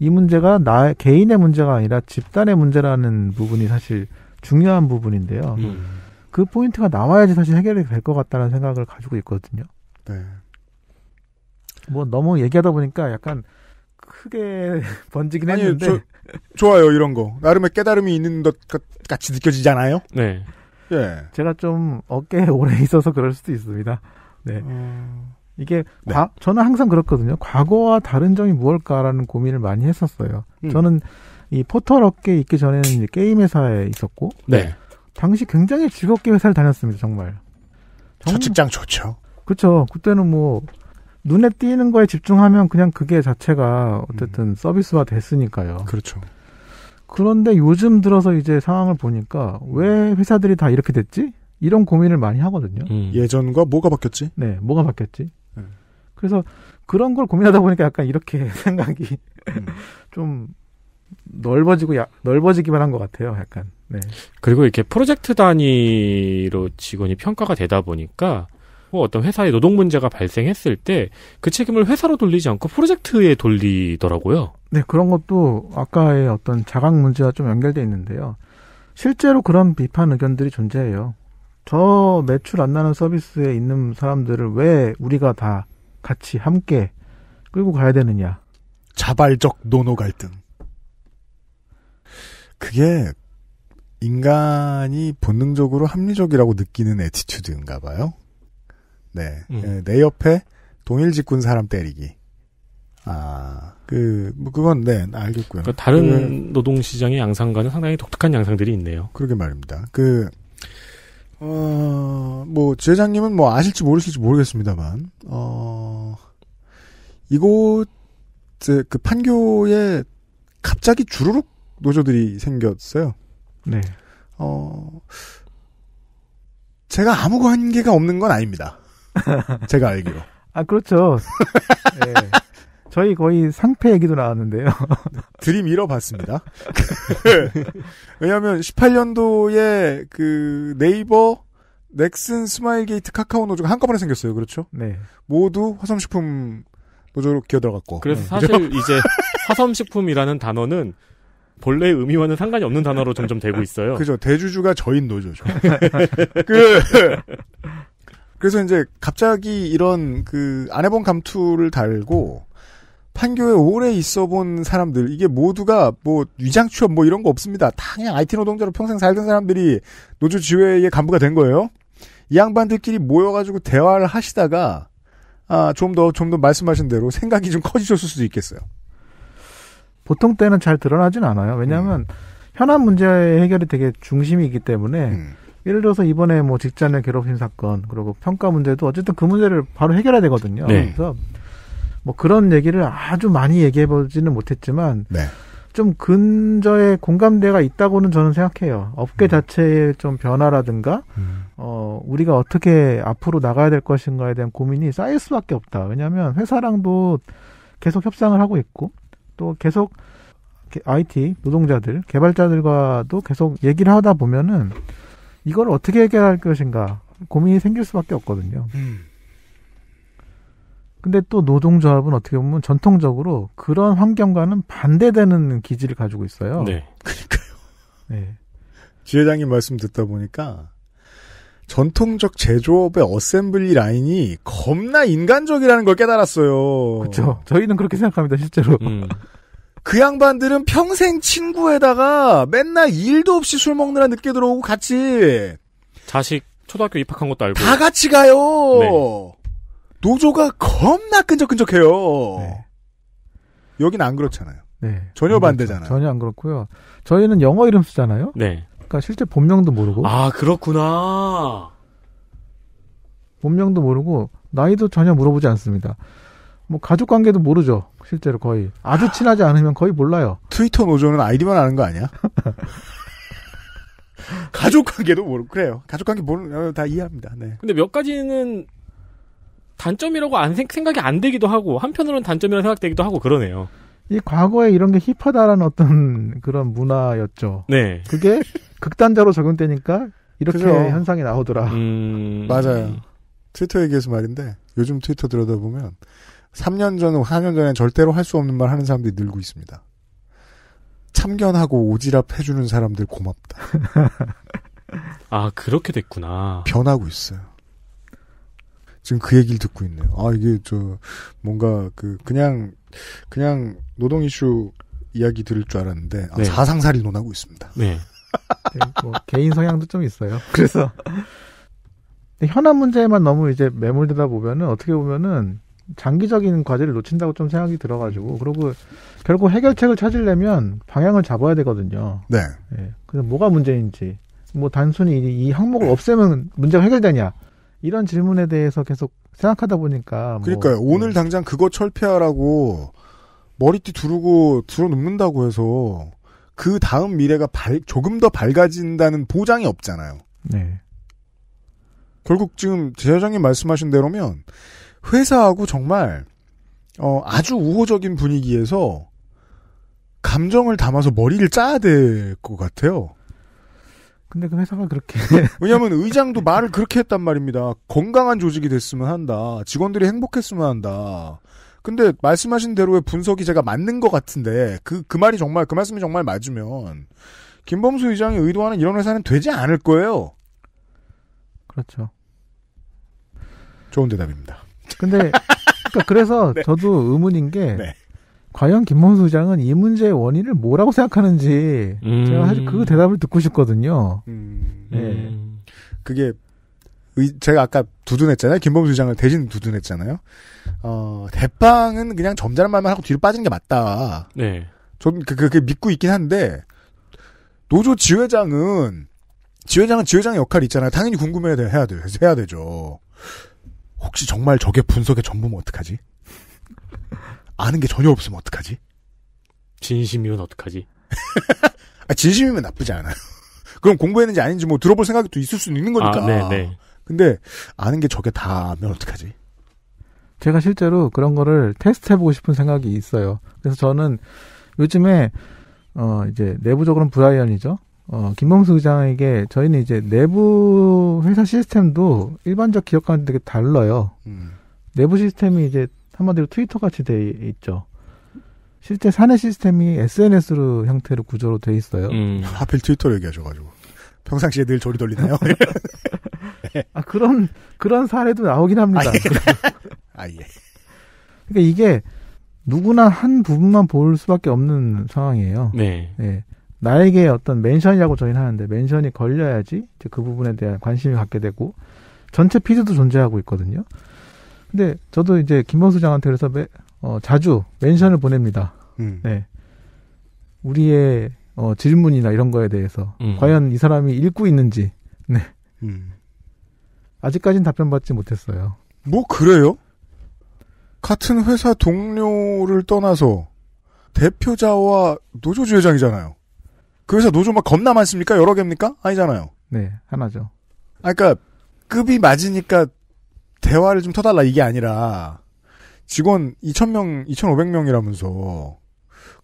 이 문제가 나 개인의 문제가 아니라 집단의 문제라는 부분이 사실 중요한 부분인데요. 음. 그 포인트가 나와야지 사실 해결이 될 것 같다는 생각을 가지고 있거든요. 네. 뭐 너무 얘기하다 보니까 약간 크게 번지긴 아니, 했는데 저, 좋아요 이런 거 나름의 깨달음이 있는 것 같이 느껴지잖아요. 네. 예. 제가 좀 어깨에 오래 있어서 그럴 수도 있습니다. 네. 음... 이게 네. 과, 저는 항상 그렇거든요. 과거와 다른 점이 무엇일까라는 고민을 많이 했었어요. 음. 저는 이 포털 업계에 있기 전에는 게임 회사에 있었고 네. 당시 굉장히 즐겁게 회사를 다녔습니다. 정말. 정... 저 직장 좋죠. 그렇죠. 그때는 뭐 눈에 띄는 거에 집중하면 그냥 그게 자체가 어쨌든 음. 서비스화 됐으니까요. 그렇죠. 그런데 요즘 들어서 이제 상황을 보니까 왜 음. 회사들이 다 이렇게 됐지? 이런 고민을 많이 하거든요. 음. 예전과 뭐가 바뀌었지? 네, 뭐가 바뀌었지? 그래서 그런 걸 고민하다 보니까 약간 이렇게 생각이 음. 좀 넓어지고 야, 넓어지기만 한 것 같아요. 약간. 네. 그리고 이렇게 프로젝트 단위로 직원이 평가가 되다 보니까 뭐 어떤 회사의 노동 문제가 발생했을 때 그 책임을 회사로 돌리지 않고 프로젝트에 돌리더라고요. 네, 그런 것도 아까의 어떤 자각 문제와 좀 연결돼 있는데요. 실제로 그런 비판 의견들이 존재해요. 저 매출 안 나는 서비스에 있는 사람들을 왜 우리가 다 같이 함께 끌고 가야 되느냐. 자발적 노노 갈등. 그게 인간이 본능적으로 합리적이라고 느끼는 에티튜드인가 봐요. 네. 음. 네, 내 옆에 동일 직군 사람 때리기. 아, 그, 뭐, 그건, 네, 알겠고요. 그러니까 다른 그, 노동시장의 양상과는 상당히 독특한 양상들이 있네요. 그러게 말입니다. 그, 어, 뭐, 지회장님은 뭐 아실지 모르실지 모르겠습니다만, 어, 이곳, 그 판교에 갑자기 주르륵 노조들이 생겼어요. 네. 어, 제가 아무 관계가 없는 건 아닙니다. 제가 알기로. 아, 그렇죠. 네. 저희 거의 상패 얘기도 나왔는데요. 드림 잃어봤습니다. 왜냐하면 18년도에 그 네이버 넥슨, 스마일게이트, 카카오 노조가 한꺼번에 생겼어요. 그렇죠? 네. 모두 화성식품 노조로 기어들어갔고. 그래서 네. 사실 그렇죠? 이제 화성식품이라는 단어는 본래 의미와는 상관이 없는 단어로 점점 되고 있어요. 그죠. 대주주가 저인 노조죠. 그, 그래서 이제 갑자기 이런 그안 해본 감투를 달고 판교에 오래 있어 본 사람들, 이게 모두가 뭐 위장 취업 뭐 이런 거 없습니다. 다 그냥 IT 노동자로 평생 살던 사람들이 노조 지회의 간부가 된 거예요. 이 양반들끼리 모여가지고 대화를 하시다가, 아, 좀 더, 좀 더 말씀하신 대로 생각이 좀 커지셨을 수도 있겠어요. 보통 때는 잘 드러나진 않아요. 왜냐하면 음. 현안 문제 해결이 되게 중심이기 때문에, 음. 예를 들어서 이번에 뭐직장을괴롭힌 사건, 그리고 평가 문제도 어쨌든 그 문제를 바로 해결해야 되거든요. 네. 그래서 뭐 그런 얘기를 아주 많이 얘기해 보지는 못했지만 네. 좀 근저에 공감대가 있다고는 저는 생각해요. 업계 음. 자체의 좀 변화라든가 음. 어 우리가 어떻게 앞으로 나가야 될 것인가에 대한 고민이 쌓일 수밖에 없다. 왜냐하면 회사랑도 계속 협상을 하고 있고 또 계속 IT 노동자들 개발자들과도 계속 얘기를 하다 보면은 이걸 어떻게 해결할 것인가 고민이 생길 수밖에 없거든요. 음. 근데 또 노동조합은 어떻게 보면 전통적으로 그런 환경과는 반대되는 기질을 가지고 있어요. 네. 그러니까요. 네. 지회장님 말씀 듣다 보니까 전통적 제조업의 어셈블리 라인이 겁나 인간적이라는 걸 깨달았어요. 그렇죠. 저희는 그렇게 생각합니다, 실제로. 음. 그 양반들은 평생 친구에다가 맨날 일도 없이 술 먹느라 늦게 들어오고 같이 자식 초등학교 입학한 것도 알고 다 같이 가요. 네. 노조가 겁나 끈적끈적해요. 네. 여긴 안 그렇잖아요. 네. 전혀 그렇죠. 반대잖아요. 전혀 안 그렇고요. 저희는 영어 이름 쓰잖아요. 네. 그러니까 실제 본명도 모르고. 아 그렇구나. 본명도 모르고 나이도 전혀 물어보지 않습니다. 뭐 가족 관계도 모르죠. 실제로 거의 아주 친하지 않으면 거의 몰라요. 트위터 노조는 아이디만 아는 거 아니야? 가족 관계도 모르고 그래요. 가족 관계 모르 다 이해합니다. 네. 근데 몇 가지는 단점이라고 안 생, 각이안 되기도 하고 한편으로는 단점이라 고 생각되기도 하고 그러네요. 이 과거에 이런 게 힙하다라는 어떤 그런 문화였죠. 네. 그게 극단자로 적용되니까 이렇게 그죠. 현상이 나오더라. 음... 맞아요. 트위터 얘기해서 말인데 요즘 트위터 들여다보면 3년 전, 4년 전에 절대로 할 수 없는 말 하는 사람들이 늘고 있습니다. 참견하고 오지랖 해주는 사람들 고맙다. 아, 그렇게 됐구나. 변하고 있어요. 지금 그 얘기를 듣고 있네요. 아 이게 저 뭔가 그 그냥 그냥 노동 이슈 이야기 들을 줄 알았는데 아, 네. 사상살이 논하고 있습니다. 네. 네뭐 개인 성향도 좀 있어요. 그래서 현안 문제에만 너무 이제 매몰되다 보면은 어떻게 보면은 장기적인 과제를 놓친다고 좀 생각이 들어가지고 그리고 결국 해결책을 찾으려면 방향을 잡아야 되거든요. 네. 예. 그래서 뭐가 문제인지 뭐 단순히 이, 항목을 없애면 문제가 해결되냐 이런 질문에 대해서 계속 생각하다 보니까 뭐 그러니까요. 뭐, 오늘 당장 그거 철폐하라고 머리띠 두르고 들어눕는다고 해서 그 다음 미래가 발, 조금 더 밝아진다는 보장이 없잖아요. 네. 결국 지금 제사장님 말씀하신 대로면 회사하고 정말 어, 아주 우호적인 분위기에서 감정을 담아서 머리를 짜야 될 것 같아요. 근데 그 회사가 그렇게 왜냐하면 의장도 말을 그렇게 했단 말입니다. 건강한 조직이 됐으면 한다. 직원들이 행복했으면 한다. 근데 말씀하신 대로의 분석이 제가 맞는 것 같은데 그그 그 말이 정말 그 말씀이 정말 맞으면 김범수 의장이 의도하는 이런 회사는 되지 않을 거예요. 그렇죠. 좋은 대답입니다. 근데 그러니까 그래서 네. 저도 의문인 게 네. 과연 김문수 소장은 이 문제의 원인을 뭐라고 생각하는지 음. 제가 사실 음. 그 대답을 듣고 싶거든요. 음. 네. 그게 제가 아까 두둔했잖아요. 김범수 의장을 대신 두둔했잖아요. 어, 대빵은 그냥 점잖은 말만 하고 뒤로 빠지는 게 맞다. 네. 전 그, 그, 그 믿고 있긴 한데, 노조 지회장은, 지회장은 지회장의 역할이 있잖아요. 당연히 궁금해야 돼, 해야 돼, 해야 되죠. 혹시 정말 저게 분석의 전부면 어떡하지? 아는 게 전혀 없으면 어떡하지? 진심이면 어떡하지? 아, 진심이면 나쁘지 않아요. 그럼 공부했는지 아닌지 뭐 들어볼 생각도 있을 수 있는 거니까. 아, 네네. 네. 근데 아는 게 저게 다면 어떡하지? 제가 실제로 그런 거를 테스트해보고 싶은 생각이 있어요. 그래서 저는 요즘에 어 이제 내부적으로는 브라이언이죠. 어 김범수 의장에게 저희는 이제 내부 회사 시스템도 일반적 기업 과는 되게 달라요. 음. 내부 시스템이 이제 한마디로 트위터같이 돼 있죠. 실제 사내 시스템이 SNS로 형태로 구조로 돼 있어요. 음. 하필 트위터를 얘기하셔가지고 평상시에 늘 조리 돌리나요? 아 그런 그런 사례도 나오긴 합니다. 아, 예. 아, 예. 그러니까 이게 누구나 한 부분만 볼 수밖에 없는 상황이에요. 네. 네. 나에게 어떤 멘션이라고 저희는 하는데 멘션이 걸려야지 이제 그 부분에 대한 관심을 갖게 되고 전체 피드도 존재하고 있거든요. 근데 저도 이제 김범수 장한테 그래서 매, 어, 자주 멘션을 음. 보냅니다. 음. 네. 우리의 어, 질문이나 이런 거에 대해서 음. 과연 이 사람이 읽고 있는지. 네. 음. 아직까진 답변 받지 못했어요. 뭐 그래요? 같은 회사 동료를 떠나서 대표자와 노조 주회장이잖아요. 그 회사 노조 막 겁나 많습니까? 여러 개입니까? 아니잖아요. 네, 하나죠. 아 그러니까 급이 맞으니까 대화를 좀 터달라 이게 아니라 직원 2,000명, 2,500명이라면서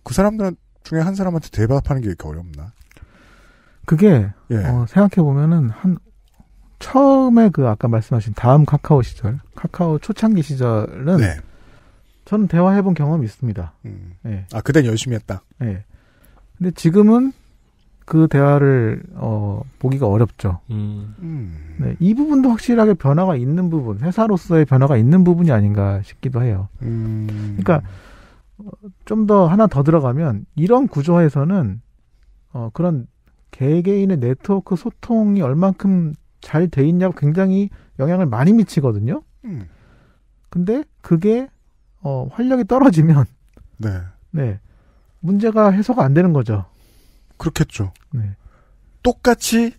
그 사람들 중에 한 사람한테 대답하는 게 이렇게 어렵나? 그게 예. 어, 생각해 보면은 한 처음에 그 아까 말씀하신 다음 카카오 시절, 카카오 초창기 시절은 네. 저는 대화해본 경험이 있습니다. 음. 예. 아 그땐 열심히 했다. 예. 근데 지금은 그 대화를 어 보기가 어렵죠. 음. 음. 네, 이 부분도 확실하게 변화가 있는 부분, 회사로서의 변화가 있는 부분이 아닌가 싶기도 해요. 음. 그러니까 어, 좀더 하나 더 들어가면 이런 구조에서는 어 그런 개개인의 네트워크 소통이 얼만큼 잘 돼 있냐고 굉장히 영향을 많이 미치거든요. 음. 근데 그게 어 활력이 떨어지면 네. 네. 문제가 해소가 안 되는 거죠. 그렇겠죠. 네. 똑같이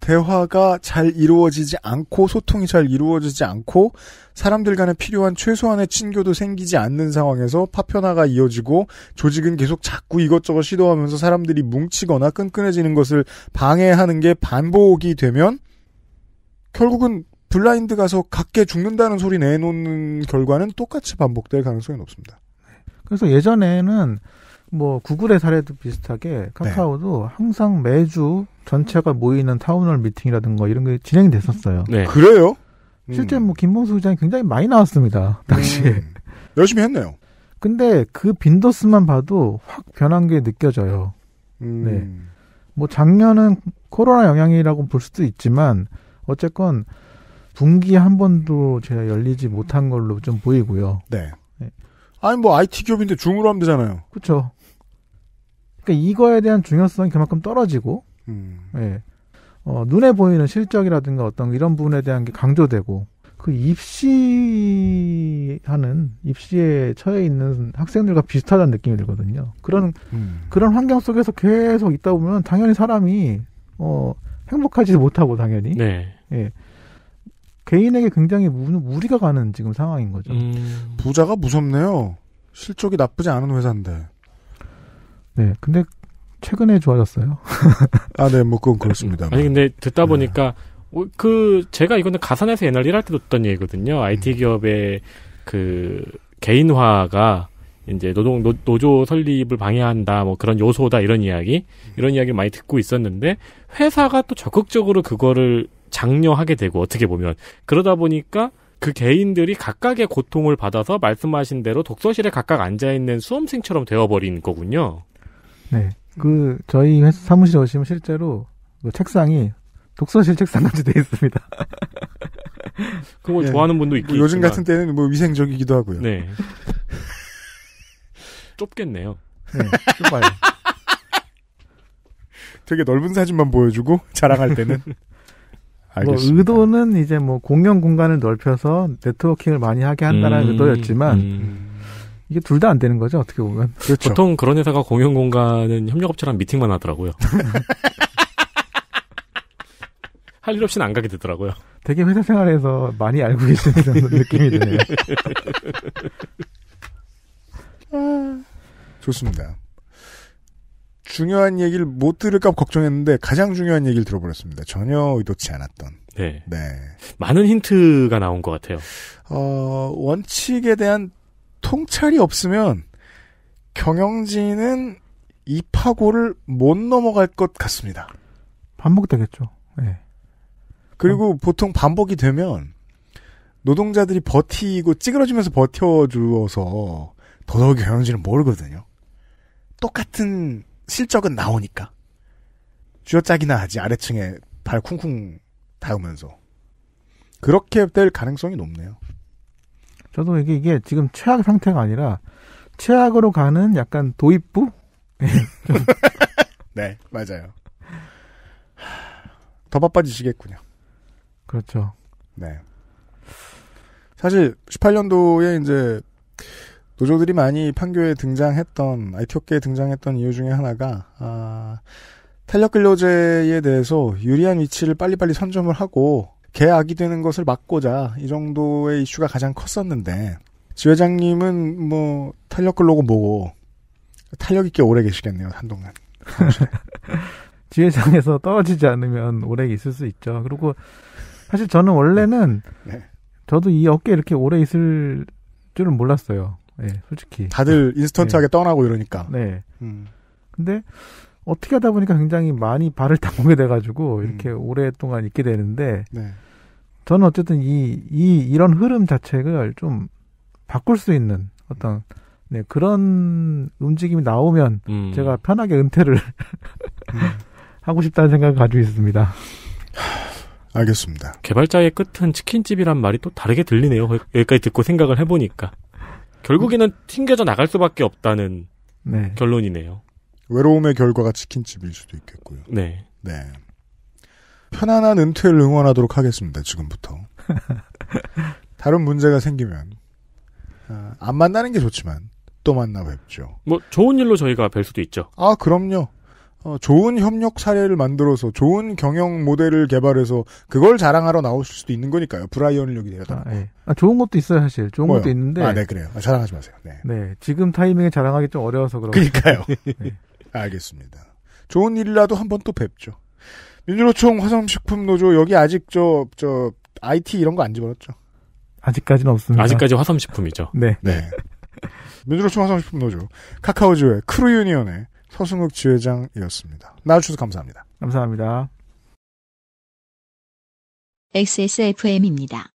대화가 잘 이루어지지 않고 소통이 잘 이루어지지 않고 사람들 간에 필요한 최소한의 친교도 생기지 않는 상황에서 파편화가 이어지고 조직은 계속 자꾸 이것저것 시도하면서 사람들이 뭉치거나 끈끈해지는 것을 방해하는 게 반복이 되면 결국은 블라인드 가서 각계 죽는다는 소리 내놓는 결과는 똑같이 반복될 가능성이 높습니다. 그래서 예전에는 뭐 구글의 사례도 비슷하게 카카오도 네. 항상 매주 전체가 모이는 타운홀 미팅이라든가 이런 게 진행이 됐었어요. 네. 그래요? 음. 실제 음. 뭐 김봉수 의장이 굉장히 많이 나왔습니다. 음. 당시에. 음. 열심히 했네요. 근데 그 빈도수만 봐도 확 변한 게 느껴져요. 음. 네. 뭐 작년은 코로나 영향이라고 볼 수도 있지만 어쨌건 분기에 한 번도 제가 열리지 못한 걸로 좀 보이고요. 네. 네. 아니 뭐 IT 기업인데 중으로 하면 되잖아요. 그렇죠. 그러니까 이거에 대한 중요성이 그만큼 떨어지고 음. 예. 어, 눈에 보이는 실적이라든가 어떤 이런 부분에 대한 게 강조되고 그 입시하는 입시에 처해 있는 학생들과 비슷하다는 느낌이 들거든요. 그런 음. 그런 환경 속에서 계속 있다 보면 당연히 사람이 어 행복하지 못하고 당연히 네. 예. 개인에게 굉장히 무리가 가는 지금 상황인 거죠. 음. 부자가 무섭네요. 실적이 나쁘지 않은 회사인데. 네. 근데 최근에 좋아졌어요. 아, 네, 뭐 그건 그렇습니다. 아니 근데 듣다 네. 보니까 어, 그 제가 이거는 가산에서 옛날 일할 때 듣던 얘기거든요. IT 음. 기업의 그 개인화가 이제 노동 노, 조 설립을 방해한다 뭐 그런 요소다 이런 이야기 이런 이야기를 많이 듣고 있었는데 회사가 또 적극적으로 그거를 장려하게 되고 어떻게 보면 그러다 보니까 그 개인들이 각각의 고통을 받아서 말씀하신 대로 독서실에 각각 앉아 있는 수험생처럼 되어버린 거군요. 네. 그 저희 회사 사무실에 오시면 실제로 그 책상이 독서실 책상까지 돼 있습니다. 그거 네. 예. 좋아하는 분도 있고 뭐 요즘 있지만. 같은 때는 뭐 위생적이기도 하고요. 네. 좁겠네요. 네, 좁아요. 되게 넓은 사진만 보여주고 자랑할 때는. 뭐 알겠습니다. 뭐 의도는 이제 뭐 공연 공간을 넓혀서 네트워킹을 많이 하게 한다는 음, 의도였지만 음. 이게 둘 다 안 되는 거죠 어떻게 보면. 그렇죠. 보통 그런 회사가 공연 공간은 협력업체랑 미팅만 하더라고요. 할 일 없이는 안 가게 되더라고요. 되게 회사 생활에서 많이 알고 계시는 느낌이 드네요. 좋습니다. 중요한 얘기를 못 들을까 걱정했는데 가장 중요한 얘기를 들어버렸습니다. 전혀 의도치 않았던. 네. 네. 많은 힌트가 나온 것 같아요. 어, 원칙에 대한 통찰이 없으면 경영진은 이 파고를 못 넘어갈 것 같습니다. 반복되겠죠. 네. 예. 그리고 음. 보통 반복이 되면 노동자들이 버티고 찌그러지면서 버텨주어서 더더욱 경영진은 모르거든요. 똑같은 실적은 나오니까. 쥐어짜기나 하지 아래층에 발 쿵쿵 닿으면서. 그렇게 될 가능성이 높네요. 저도 이게, 이게 지금 최악 상태가 아니라 최악으로 가는 약간 도입부? 예. 네, 맞아요. 더 바빠지시겠군요. 그렇죠. 네. 사실 18년도에 이제 노조들이 많이 판교에 등장했던 IT 업계에 등장했던 이유 중에 하나가 아, 탄력 근로제에 대해서 유리한 위치를 빨리빨리 선점을 하고 개악이 되는 것을 막고자 이 정도의 이슈가 가장 컸었는데 지 회장님은 뭐 탄력 근로고 뭐고 탄력 있게 오래 계시겠네요 한동안. 지 회장에서 떨어지지 않으면 오래 있을 수 있죠. 그리고 사실 저는 원래는 네. 네. 저도 이 어깨 이렇게 오래 있을 줄은 몰랐어요. 예, 네, 솔직히. 다들 네. 인스턴트하게 네. 떠나고 이러니까. 네. 음. 근데 어떻게 하다 보니까 굉장히 많이 발을 담그게 돼가지고 이렇게 음. 오랫동안 있게 되는데 네. 저는 어쨌든 이, 이, 이런 흐름 자체를 좀 바꿀 수 있는 어떤, 네, 그런 움직임이 나오면 음. 제가 편하게 은퇴를 하고 싶다는 생각을 가지고 있습니다. 알겠습니다. 개발자의 끝은 치킨집이란 말이 또 다르게 들리네요. 여기까지 듣고 생각을 해보니까. 결국에는 튕겨져 나갈 수밖에 없다는 네. 결론이네요. 외로움의 결과가 치킨집일 수도 있겠고요. 네. 네. 편안한 은퇴를 응원하도록 하겠습니다. 지금부터. 다른 문제가 생기면 아, 안 만나는 게 좋지만 또 만나 뵙죠. 뭐 좋은 일로 저희가 뵐 수도 있죠. 아 그럼요. 어, 좋은 협력 사례를 만들어서 좋은 경영 모델을 개발해서 그걸 자랑하러 나오실 수도 있는 거니까요. 브라이언 력이 되었다 아, 예. 아, 좋은 것도 있어요 사실. 좋은 뭐요? 것도 있는데. 아, 네 그래요. 아, 자랑하지 마세요. 네. 네. 지금 타이밍에 자랑하기 좀 어려워서 그런. 그러니까요. 네. 알겠습니다. 좋은 일이라도 한 번 또 뵙죠. 민주노총 화성식품노조 여기 아직 저, 저, IT 이런 거 안집어넣죠 아직까지는 없습니다. 아직까지 화성식품이죠. 네. 네. 민주노총 화성식품노조, 카카오즈의 크루유니언의 서승욱 지회장이었습니다. 나와주셔서 감사합니다. 감사합니다. XSFM입니다.